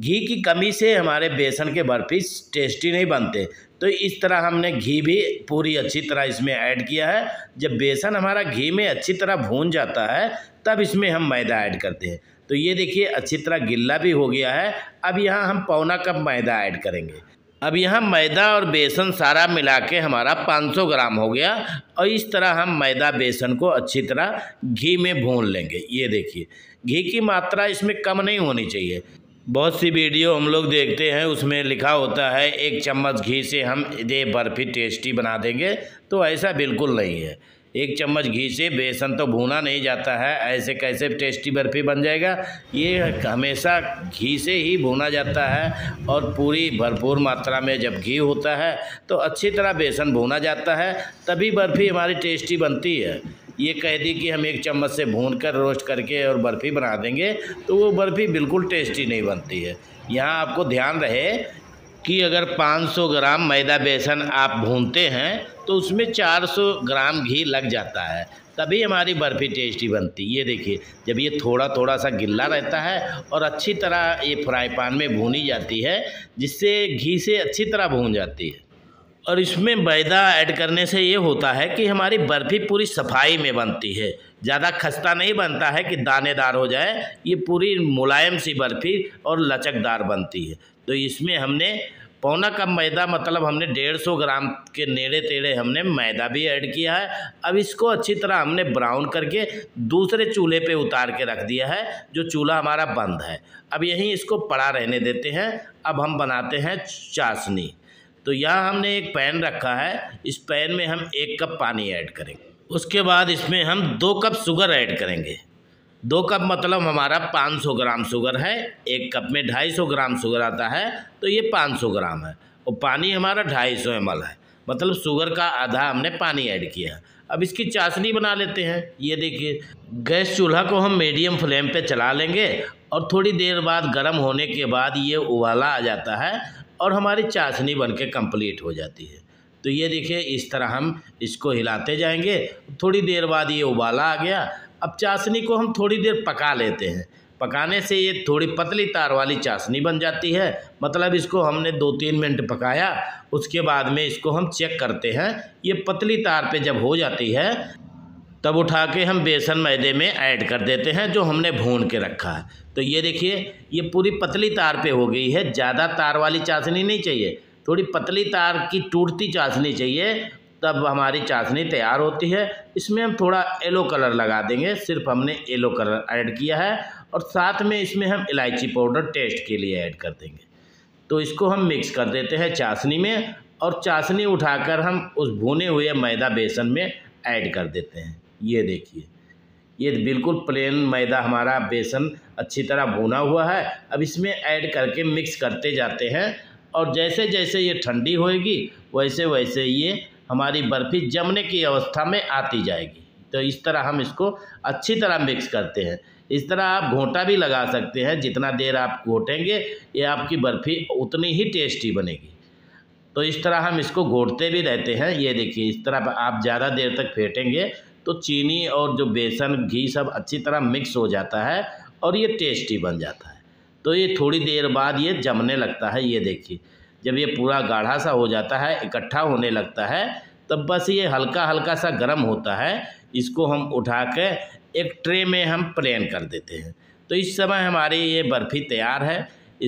घी की कमी से हमारे बेसन के बर्फी टेस्टी नहीं बनते तो इस तरह हमने घी भी पूरी अच्छी तरह इसमें ऐड किया है जब बेसन हमारा घी में अच्छी तरह भून जाता है तब इसमें हम मैदा ऐड करते हैं तो ये देखिए अच्छी तरह गिल्ला भी हो गया है अब यहाँ हम पौना कप मैदा ऐड करेंगे अब यहाँ मैदा और बेसन सारा मिला के हमारा 500 ग्राम हो गया और इस तरह हम मैदा बेसन को अच्छी तरह घी में भून लेंगे ये देखिए घी की मात्रा इसमें कम नहीं होनी चाहिए बहुत सी वीडियो हम लोग देखते हैं उसमें लिखा होता है एक चम्मच घी से हम ये बर्फ़ी टेस्टी बना देंगे तो ऐसा बिल्कुल नहीं है एक चम्मच घी से बेसन तो भूना नहीं जाता है ऐसे कैसे टेस्टी बर्फ़ी बन जाएगा ये हमेशा घी से ही भूना जाता है और पूरी भरपूर मात्रा में जब घी होता है तो अच्छी तरह बेसन भूना जाता है तभी बर्फ़ी हमारी टेस्टी बनती है ये कह दी कि हम एक चम्मच से भून कर रोस्ट करके और बर्फ़ी बना देंगे तो वो बर्फ़ी बिल्कुल टेस्टी नहीं बनती है यहाँ आपको ध्यान रहे कि अगर 500 ग्राम मैदा बेसन आप भूनते हैं तो उसमें 400 ग्राम घी लग जाता है तभी हमारी बर्फ़ी टेस्टी बनती ये देखिए जब ये थोड़ा थोड़ा सा गिल्ला रहता है और अच्छी तरह ये फ्राई पान में भूनी जाती है जिससे घी से अच्छी तरह भून जाती है और इसमें मैदा ऐड करने से ये होता है कि हमारी बर्फ़ी पूरी सफाई में बनती है ज़्यादा खस्ता नहीं बनता है कि दानेदार हो जाए ये पूरी मुलायम सी बर्फ़ी और लचकदार बनती है तो इसमें हमने पौना कप मैदा मतलब हमने डेढ़ सौ ग्राम के नेड़े तेड़े हमने मैदा भी ऐड किया है अब इसको अच्छी तरह हमने ब्राउन करके दूसरे चूल्हे पे उतार के रख दिया है जो चूल्हा हमारा बंद है अब यहीं इसको पड़ा रहने देते हैं अब हम बनाते हैं चाशनी तो यहाँ हमने एक पैन रखा है इस पैन में हम एक कप पानी ऐड करेंगे उसके बाद इसमें हम दो कप शुगर ऐड करेंगे दो कप मतलब हमारा 500 ग्राम शुगर है एक कप में 250 ग्राम शुगर आता है तो ये 500 ग्राम है और पानी हमारा 250 सौ है मतलब शुगर का आधा हमने पानी ऐड किया है अब इसकी चाशनी बना लेते हैं ये देखिए गैस चूल्हा को हम मीडियम फ्लेम पे चला लेंगे और थोड़ी देर बाद गर्म होने के बाद ये उबाला आ जाता है और हमारी चाशनी बन के कम्प्लीट हो जाती है तो ये देखिए इस तरह हम इसको हिलाते जाएंगे थोड़ी देर बाद ये उबाला आ गया अब चाशनी को हम थोड़ी देर पका लेते हैं पकाने से ये थोड़ी पतली तार वाली चाशनी बन जाती है मतलब इसको हमने दो तीन मिनट पकाया उसके बाद में इसको हम चेक करते हैं ये पतली तार पे जब हो जाती है तब उठा के हम बेसन मैदे में ऐड कर देते हैं जो हमने भून के रखा है तो ये देखिए ये पूरी पतली तार पे हो गई है ज़्यादा तार वाली चाशनी नहीं चाहिए थोड़ी पतली तार की टूटती चाशनी चाहिए तब हमारी चाशनी तैयार होती है इसमें हम थोड़ा येलो कलर लगा देंगे सिर्फ हमने येलो कलर ऐड किया है और साथ में इसमें हम इलायची पाउडर टेस्ट के लिए ऐड कर देंगे तो इसको हम मिक्स कर देते हैं चाशनी में और चाशनी उठाकर हम उस भुने हुए मैदा बेसन में ऐड कर देते हैं ये देखिए ये बिल्कुल प्लेन मैदा हमारा बेसन अच्छी तरह भुना हुआ है अब इसमें ऐड करके मिक्स करते जाते हैं और जैसे जैसे ये ठंडी होएगी वैसे वैसे ये हमारी बर्फ़ी जमने की अवस्था में आती जाएगी तो इस तरह हम इसको अच्छी तरह मिक्स करते हैं इस तरह आप घोटा भी लगा सकते हैं जितना देर आप घोटेंगे ये आपकी बर्फ़ी उतनी ही टेस्टी बनेगी तो इस तरह हम इसको घोटते भी रहते हैं ये देखिए इस तरह आप ज़्यादा देर तक फेंटेंगे तो चीनी और जो बेसन घी सब अच्छी तरह मिक्स हो जाता है और ये टेस्टी बन जाता है तो ये थोड़ी देर बाद ये जमने लगता है ये देखिए जब ये पूरा गाढ़ा सा हो जाता है इकट्ठा होने लगता है तब बस ये हल्का हल्का सा गर्म होता है इसको हम उठा के एक ट्रे में हम प्लेन कर देते हैं तो इस समय हमारी ये बर्फ़ी तैयार है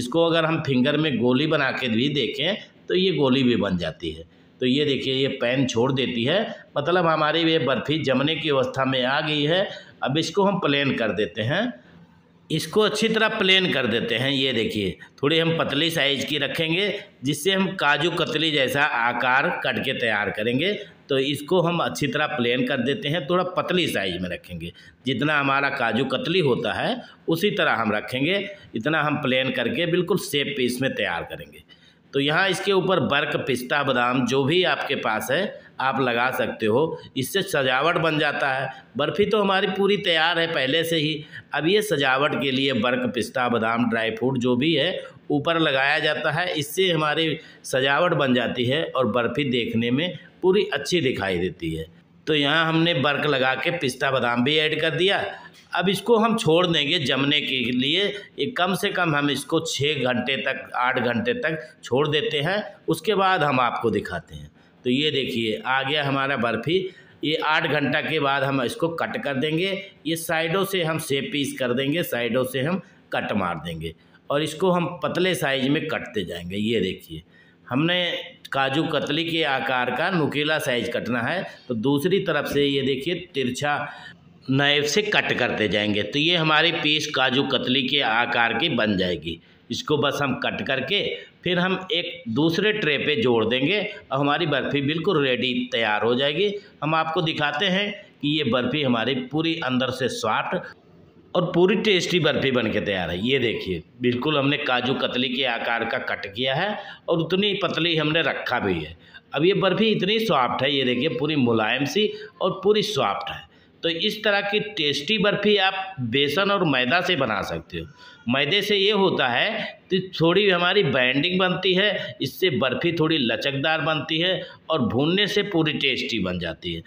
इसको अगर हम फिंगर में गोली बना के भी देखें तो ये गोली भी बन जाती है तो ये देखिए ये पैन छोड़ देती है मतलब हमारी ये बर्फ़ी जमने की अवस्था में आ गई है अब इसको हम प्लेन कर देते हैं इसको अच्छी तरह प्लेन कर देते हैं ये देखिए थोड़ी हम पतली साइज की रखेंगे जिससे हम काजू कतली जैसा आकार कट के तैयार करेंगे तो इसको हम अच्छी तरह प्लेन कर देते हैं थोड़ा पतली साइज में रखेंगे जितना हमारा काजू कतली होता है उसी तरह हम रखेंगे इतना हम प्लेन करके बिल्कुल सेप पीस में तैयार करेंगे तो यहाँ इसके ऊपर बर्क पिस्ता बादाम जो भी आपके पास है आप लगा सकते हो इससे सजावट बन जाता है बर्फ़ी तो हमारी पूरी तैयार है पहले से ही अब ये सजावट के लिए बर्क पिस्ता बादाम ड्राई फ्रूट जो भी है ऊपर लगाया जाता है इससे हमारी सजावट बन जाती है और बर्फ़ी देखने में पूरी अच्छी दिखाई देती है तो यहाँ हमने बर्क लगा के पिस्ता बादाम भी ऐड कर दिया अब इसको हम छोड़ देंगे जमने के लिए ये कम से कम हम इसको छः घंटे तक आठ घंटे तक छोड़ देते हैं उसके बाद हम आपको दिखाते हैं तो ये देखिए आ गया हमारा बर्फ़ी ये आठ घंटा के बाद हम इसको कट कर देंगे ये साइडों से हम सेप पीस कर देंगे साइडों से हम कट मार देंगे और इसको हम पतले साइज में कटते जाएंगे ये देखिए हमने काजू कतली के आकार का नुकीला साइज कटना है तो दूसरी तरफ से ये देखिए तिरछा नाइफ से कट करते जाएंगे तो ये हमारी पीस काजू कतली के आकार की बन जाएगी इसको बस हम कट करके फिर हम एक दूसरे ट्रे पे जोड़ देंगे और हमारी बर्फ़ी बिल्कुल रेडी तैयार हो जाएगी हम आपको दिखाते हैं कि ये बर्फ़ी हमारी पूरी अंदर से सॉफ्ट और पूरी टेस्टी बर्फ़ी बन के तैयार है ये देखिए बिल्कुल हमने काजू कतली के आकार का कट किया है और उतनी पतली हमने रखा भी है अब ये बर्फ़ी इतनी सॉफ्ट है ये देखिए पूरी मुलायम सी और पूरी सॉफ्ट है तो इस तरह की टेस्टी बर्फ़ी आप बेसन और मैदा से बना सकते हो मैदे से ये होता है कि थोड़ी हमारी बैंडिंग बनती है इससे बर्फ़ी थोड़ी लचकदार बनती है और भूनने से पूरी टेस्टी बन जाती है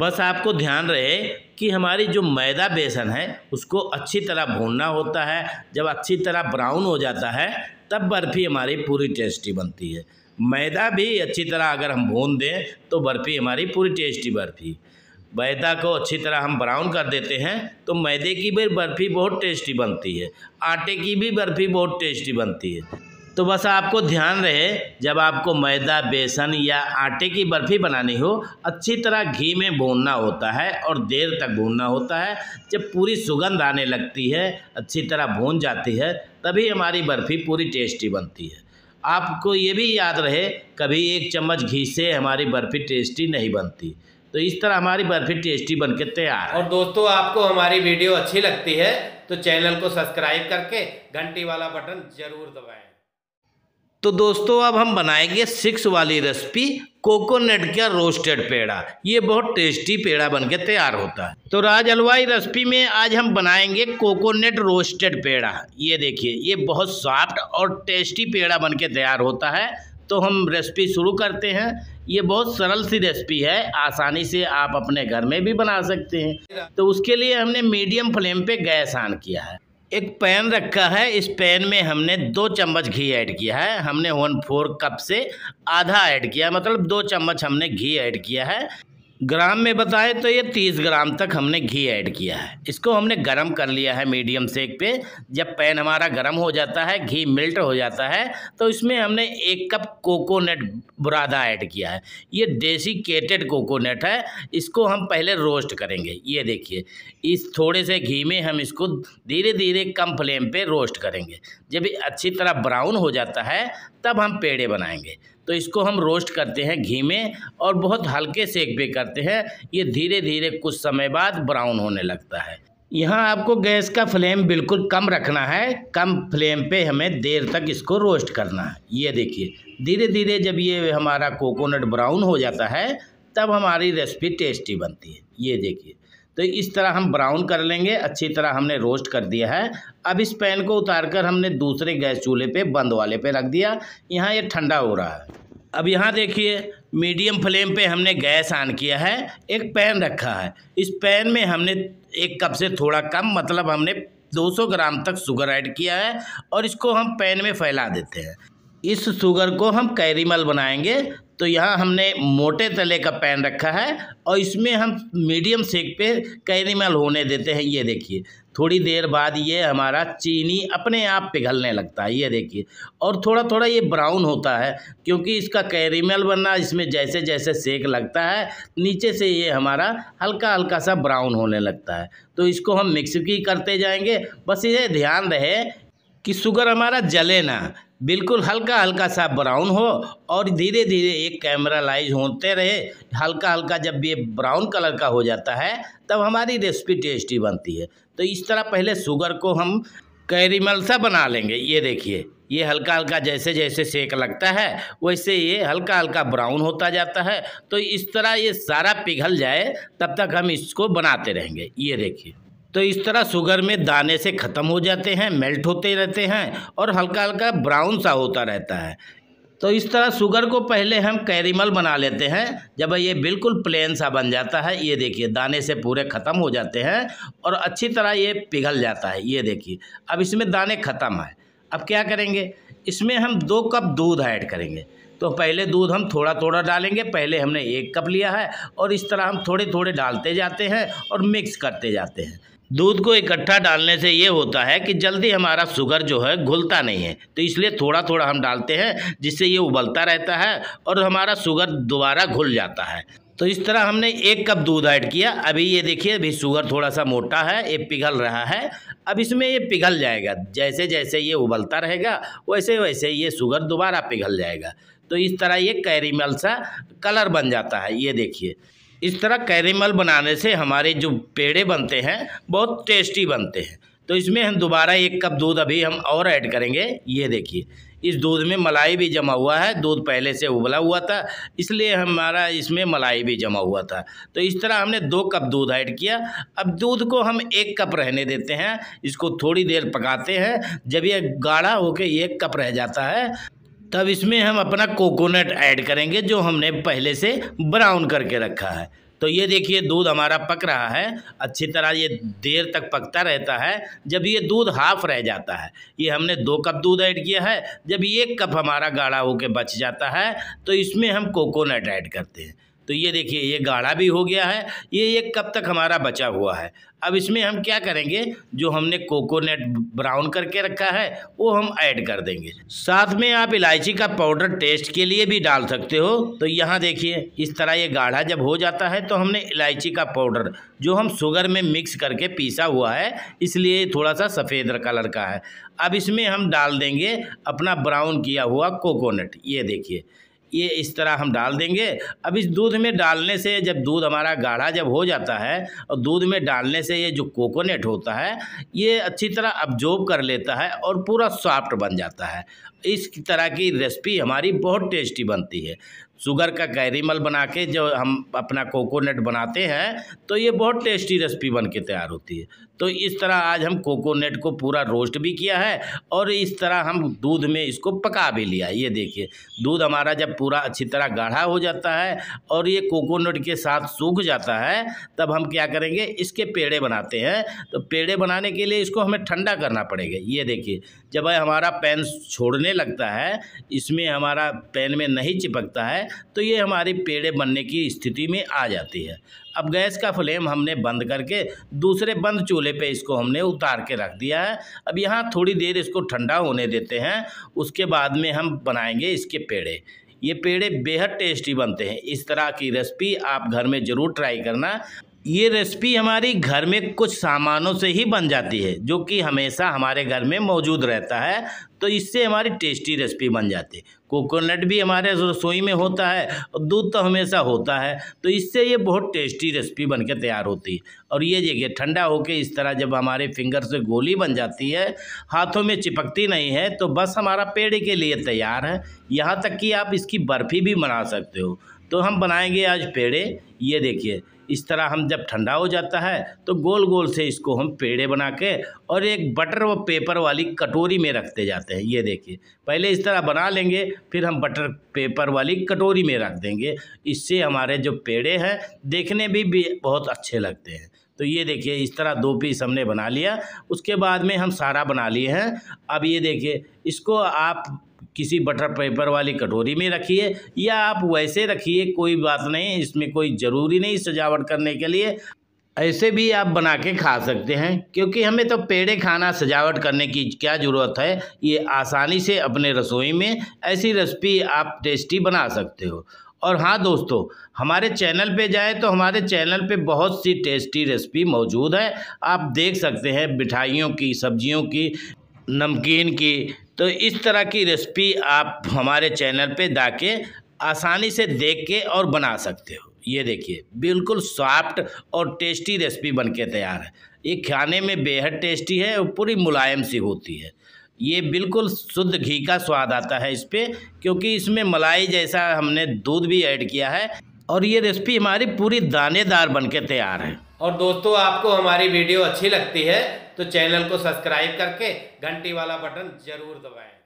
बस आपको ध्यान रहे कि हमारी जो मैदा बेसन है उसको अच्छी तरह भूनना होता है जब अच्छी तरह ब्राउन हो जाता है तब बर्फ़ी हमारी पूरी टेस्टी बनती है मैदा भी अच्छी तरह अगर हम भून दें तो बर्फ़ी हमारी पूरी टेस्टी बर्फ़ी मैदा को अच्छी तरह हम ब्राउन कर देते हैं तो मैदे की भी बर्फ़ी बहुत टेस्टी बनती है आटे की भी बर्फ़ी बहुत टेस्टी बनती है तो बस आपको ध्यान रहे जब आपको मैदा बेसन या आटे की बर्फ़ी बनानी हो अच्छी तरह घी में भूनना होता है और देर तक भूनना होता है जब पूरी सुगंध आने लगती है अच्छी तरह भून जाती है तभी हमारी बर्फ़ी पूरी टेस्टी बनती है आपको ये भी याद रहे कभी एक चम्मच घी से हमारी बर्फ़ी टेस्टी नहीं बनती तो इस तरह हमारी बर्फी टेस्टी बन के तैयार और दोस्तों आपको हमारी वीडियो अच्छी लगती है तो चैनल को सब्सक्राइब करके घंटी वाला बटन जरूर दबाएं तो दोस्तों अब हम बनाएंगे सिक्स वाली रेसिपी कोकोनट का रोस्टेड पेड़ा ये बहुत टेस्टी पेड़ा बनके तैयार होता है तो राज हलवाई रेसिपी में आज हम बनाएंगे कोकोनट रोस्टेड पेड़ा ये देखिए ये बहुत सॉफ्ट और टेस्टी पेड़ा बनके तैयार होता है तो हम रेसिपी शुरू करते हैं ये बहुत सरल सी रेसिपी है आसानी से आप अपने घर में भी बना सकते हैं तो उसके लिए हमने मीडियम फ्लेम पे गैस ऑन किया है एक पैन रखा है इस पैन में हमने दो चम्मच घी ऐड किया है हमने वन फोर कप से आधा ऐड किया मतलब दो चम्मच हमने घी ऐड किया है ग्राम में बताए तो ये तीस ग्राम तक हमने घी ऐड किया है इसको हमने गरम कर लिया है मीडियम सेक पे जब पैन हमारा गरम हो जाता है घी मिल्ट हो जाता है तो इसमें हमने एक कप कोकोनट बुरादा ऐड किया है ये देसी केटेड कोकोनट है इसको हम पहले रोस्ट करेंगे ये देखिए इस थोड़े से घी में हम इसको धीरे धीरे कम फ्लेम पर रोस्ट करेंगे जब अच्छी तरह ब्राउन हो जाता है तब हम पेड़े बनाएंगे तो इसको हम रोस्ट करते हैं घी में और बहुत हल्के सेक पे करते हैं ये धीरे धीरे कुछ समय बाद ब्राउन होने लगता है यहाँ आपको गैस का फ्लेम बिल्कुल कम रखना है कम फ्लेम पे हमें देर तक इसको रोस्ट करना है ये देखिए धीरे धीरे जब ये हमारा कोकोनट ब्राउन हो जाता है तब हमारी रेसिपी टेस्टी बनती है ये देखिए तो इस तरह हम ब्राउन कर लेंगे अच्छी तरह हमने रोस्ट कर दिया है अब इस पैन को उतारकर हमने दूसरे गैस चूल्हे पे बंद वाले पे रख दिया यहाँ ये ठंडा हो रहा है अब यहाँ देखिए मीडियम फ्लेम पे हमने गैस ऑन किया है एक पैन रखा है इस पैन में हमने एक कप से थोड़ा कम मतलब हमने 200 ग्राम तक शुगर ऐड किया है और इसको हम पैन में फैला देते हैं इस शुगर को हम कैरीमल बनाएंगे तो यहाँ हमने मोटे तले का पैन रखा है और इसमें हम मीडियम सेक पे कैरीमल होने देते हैं ये देखिए थोड़ी देर बाद ये हमारा चीनी अपने आप पिघलने लगता है ये देखिए और थोड़ा थोड़ा ये ब्राउन होता है क्योंकि इसका कैरीमल बनना इसमें जैसे जैसे सेक लगता है नीचे से ये हमारा हल्का हल्का सा ब्राउन होने लगता है तो इसको हम मिक्स भी करते जाएंगे बस ये ध्यान रहे कि शुगर हमारा जले ना बिल्कुल हल्का हल्का सा ब्राउन हो और धीरे धीरे एक कैमरा लाइज होते रहे हल्का हल्का जब ये ब्राउन कलर का हो जाता है तब हमारी रेसिपी टेस्टी बनती है तो इस तरह पहले शुगर को हम सा बना लेंगे ये देखिए ये हल्का हल्का जैसे जैसे सेक लगता है वैसे ये हल्का हल्का ब्राउन होता जाता है तो इस तरह ये सारा पिघल जाए तब तक हम इसको बनाते रहेंगे ये देखिए तो इस तरह शुगर में दाने से ख़त्म हो जाते हैं मेल्ट होते रहते हैं और हल्का हल्का ब्राउन सा होता रहता है तो इस तरह शुगर को पहले हम कैरिमल बना लेते हैं जब ये बिल्कुल प्लेन सा बन जाता है ये देखिए दाने से पूरे ख़त्म हो जाते हैं और अच्छी तरह ये पिघल जाता है ये देखिए अब इसमें दाने ख़त्म है अब क्या करेंगे इसमें हम दो कप दूध ऐड करेंगे तो पहले दूध हम थोड़ा थोड़ा डालेंगे पहले हमने एक कप लिया है और इस तरह हम थोड़े थोड़े डालते जाते हैं और मिक्स करते जाते हैं दूध को इकट्ठा डालने से ये होता है कि जल्दी हमारा शुगर जो है घुलता नहीं है तो इसलिए थोड़ा थोड़ा हम डालते हैं जिससे ये उबलता रहता है और हमारा शुगर दोबारा घुल जाता है तो इस तरह हमने एक कप दूध ऐड किया अभी ये देखिए अभी शुगर थोड़ा सा मोटा है ये पिघल रहा है अब इसमें ये पिघल जाएगा जैसे जैसे ये उबलता रहेगा वैसे वैसे ये शुगर दोबारा पिघल जाएगा तो इस तरह ये कैरीमल सा कलर बन जाता है ये देखिए इस तरह कैरेमल बनाने से हमारे जो पेड़े बनते हैं बहुत टेस्टी बनते हैं तो इसमें हम दोबारा एक कप दूध अभी हम और ऐड करेंगे ये देखिए इस दूध में मलाई भी जमा हुआ है दूध पहले से उबला हुआ था इसलिए हमारा इसमें मलाई भी जमा हुआ था तो इस तरह हमने दो कप दूध ऐड किया अब दूध को हम एक कप रहने देते हैं इसको थोड़ी देर पकाते हैं जब यह गाढ़ा होकर एक कप रह जाता है तब इसमें हम अपना कोकोनट ऐड करेंगे जो हमने पहले से ब्राउन करके रखा है तो ये देखिए दूध हमारा पक रहा है अच्छी तरह ये देर तक पकता रहता है जब ये दूध हाफ रह जाता है ये हमने दो कप दूध ऐड किया है जब एक कप हमारा गाढ़ा होकर बच जाता है तो इसमें हम कोकोनट ऐड करते हैं तो ये देखिए ये गाढ़ा भी हो गया है ये एक कप तक हमारा बचा हुआ है अब इसमें हम क्या करेंगे जो हमने कोकोनट ब्राउन करके रखा है वो हम ऐड कर देंगे साथ में आप इलायची का पाउडर टेस्ट के लिए भी डाल सकते हो तो यहाँ देखिए इस तरह ये गाढ़ा जब हो जाता है तो हमने इलायची का पाउडर जो हम शुगर में मिक्स करके पीसा हुआ है इसलिए थोड़ा सा सफ़ेद कलर का है अब इसमें हम डाल देंगे अपना ब्राउन किया हुआ कोकोनट ये देखिए ये इस तरह हम डाल देंगे अब इस दूध में डालने से जब दूध हमारा गाढ़ा जब हो जाता है और दूध में डालने से ये जो कोकोनट होता है ये अच्छी तरह अब्जॉर्ब कर लेता है और पूरा सॉफ्ट बन जाता है इस तरह की रेसिपी हमारी बहुत टेस्टी बनती है शुगर का कैरीमल बना के जो हम अपना कोकोनट बनाते हैं तो ये बहुत टेस्टी रेसिपी बन के तैयार होती है तो इस तरह आज हम कोकोनट को पूरा रोस्ट भी किया है और इस तरह हम दूध में इसको पका भी लिया ये देखिए दूध हमारा जब पूरा अच्छी तरह गाढ़ा हो जाता है और ये कोकोनट के साथ सूख जाता है तब हम क्या करेंगे इसके पेड़े बनाते हैं तो पेड़े बनाने के लिए इसको हमें ठंडा करना पड़ेगा ये देखिए जब हमारा पैन छोड़ने लगता है इसमें हमारा पैन में नहीं चिपकता है तो ये हमारी पेड़े बनने की स्थिति में आ जाती है अब गैस का फ्लेम हमने बंद करके दूसरे बंद चूल्हे पे इसको हमने उतार के रख दिया है अब यहाँ थोड़ी देर इसको ठंडा होने देते हैं उसके बाद में हम बनाएंगे इसके पेड़े ये पेड़े बेहद टेस्टी बनते हैं इस तरह की रेसिपी आप घर में ज़रूर ट्राई करना ये रेसिपी हमारी घर में कुछ सामानों से ही बन जाती है जो कि हमेशा हमारे घर में मौजूद रहता है तो इससे हमारी टेस्टी रेसिपी बन जाती है कोकोनट भी हमारे रसोई में होता है और दूध तो हमेशा होता है तो इससे ये बहुत टेस्टी रेसिपी बन के तैयार होती है और ये देखिए ठंडा होके इस तरह जब हमारे फिंगर से गोली बन जाती है हाथों में चिपकती नहीं है तो बस हमारा पेड़ के लिए तैयार है यहाँ तक कि आप इसकी बर्फ़ी भी बना सकते हो तो हम बनाएंगे आज पेड़े ये देखिए इस तरह हम जब ठंडा हो जाता है तो गोल गोल से इसको हम पेड़े बना के और एक बटर व पेपर वाली कटोरी में रखते जाते हैं ये देखिए पहले इस तरह बना लेंगे फिर हम बटर पेपर वाली कटोरी में रख देंगे इससे हमारे जो पेड़े हैं देखने भी, भी बहुत अच्छे लगते हैं तो ये देखिए इस तरह दो पीस हमने बना लिया उसके बाद में हम सारा बना लिए हैं अब ये देखिए इसको आप किसी बटर पेपर वाली कटोरी में रखिए या आप वैसे रखिए कोई बात नहीं इसमें कोई ज़रूरी नहीं सजावट करने के लिए ऐसे भी आप बना के खा सकते हैं क्योंकि हमें तो पेड़े खाना सजावट करने की क्या ज़रूरत है ये आसानी से अपने रसोई में ऐसी रेसिपी आप टेस्टी बना सकते हो और हाँ दोस्तों हमारे चैनल पे जाए तो हमारे चैनल पे बहुत सी टेस्टी रेसिपी मौजूद है आप देख सकते हैं मिठाइयों की सब्जियों की नमकीन की तो इस तरह की रेसिपी आप हमारे चैनल पे जाके आसानी से देख के और बना सकते हो ये देखिए बिल्कुल सॉफ्ट और टेस्टी रेसिपी बन के तैयार है ये खाने में बेहद टेस्टी है और पूरी मुलायम सी होती है ये बिल्कुल शुद्ध घी का स्वाद आता है इस पर क्योंकि इसमें मलाई जैसा हमने दूध भी ऐड किया है और ये रेसिपी हमारी पूरी दानेदार बन के तैयार है और दोस्तों आपको हमारी वीडियो अच्छी लगती है तो चैनल को सब्सक्राइब करके घंटी वाला बटन ज़रूर दबाएं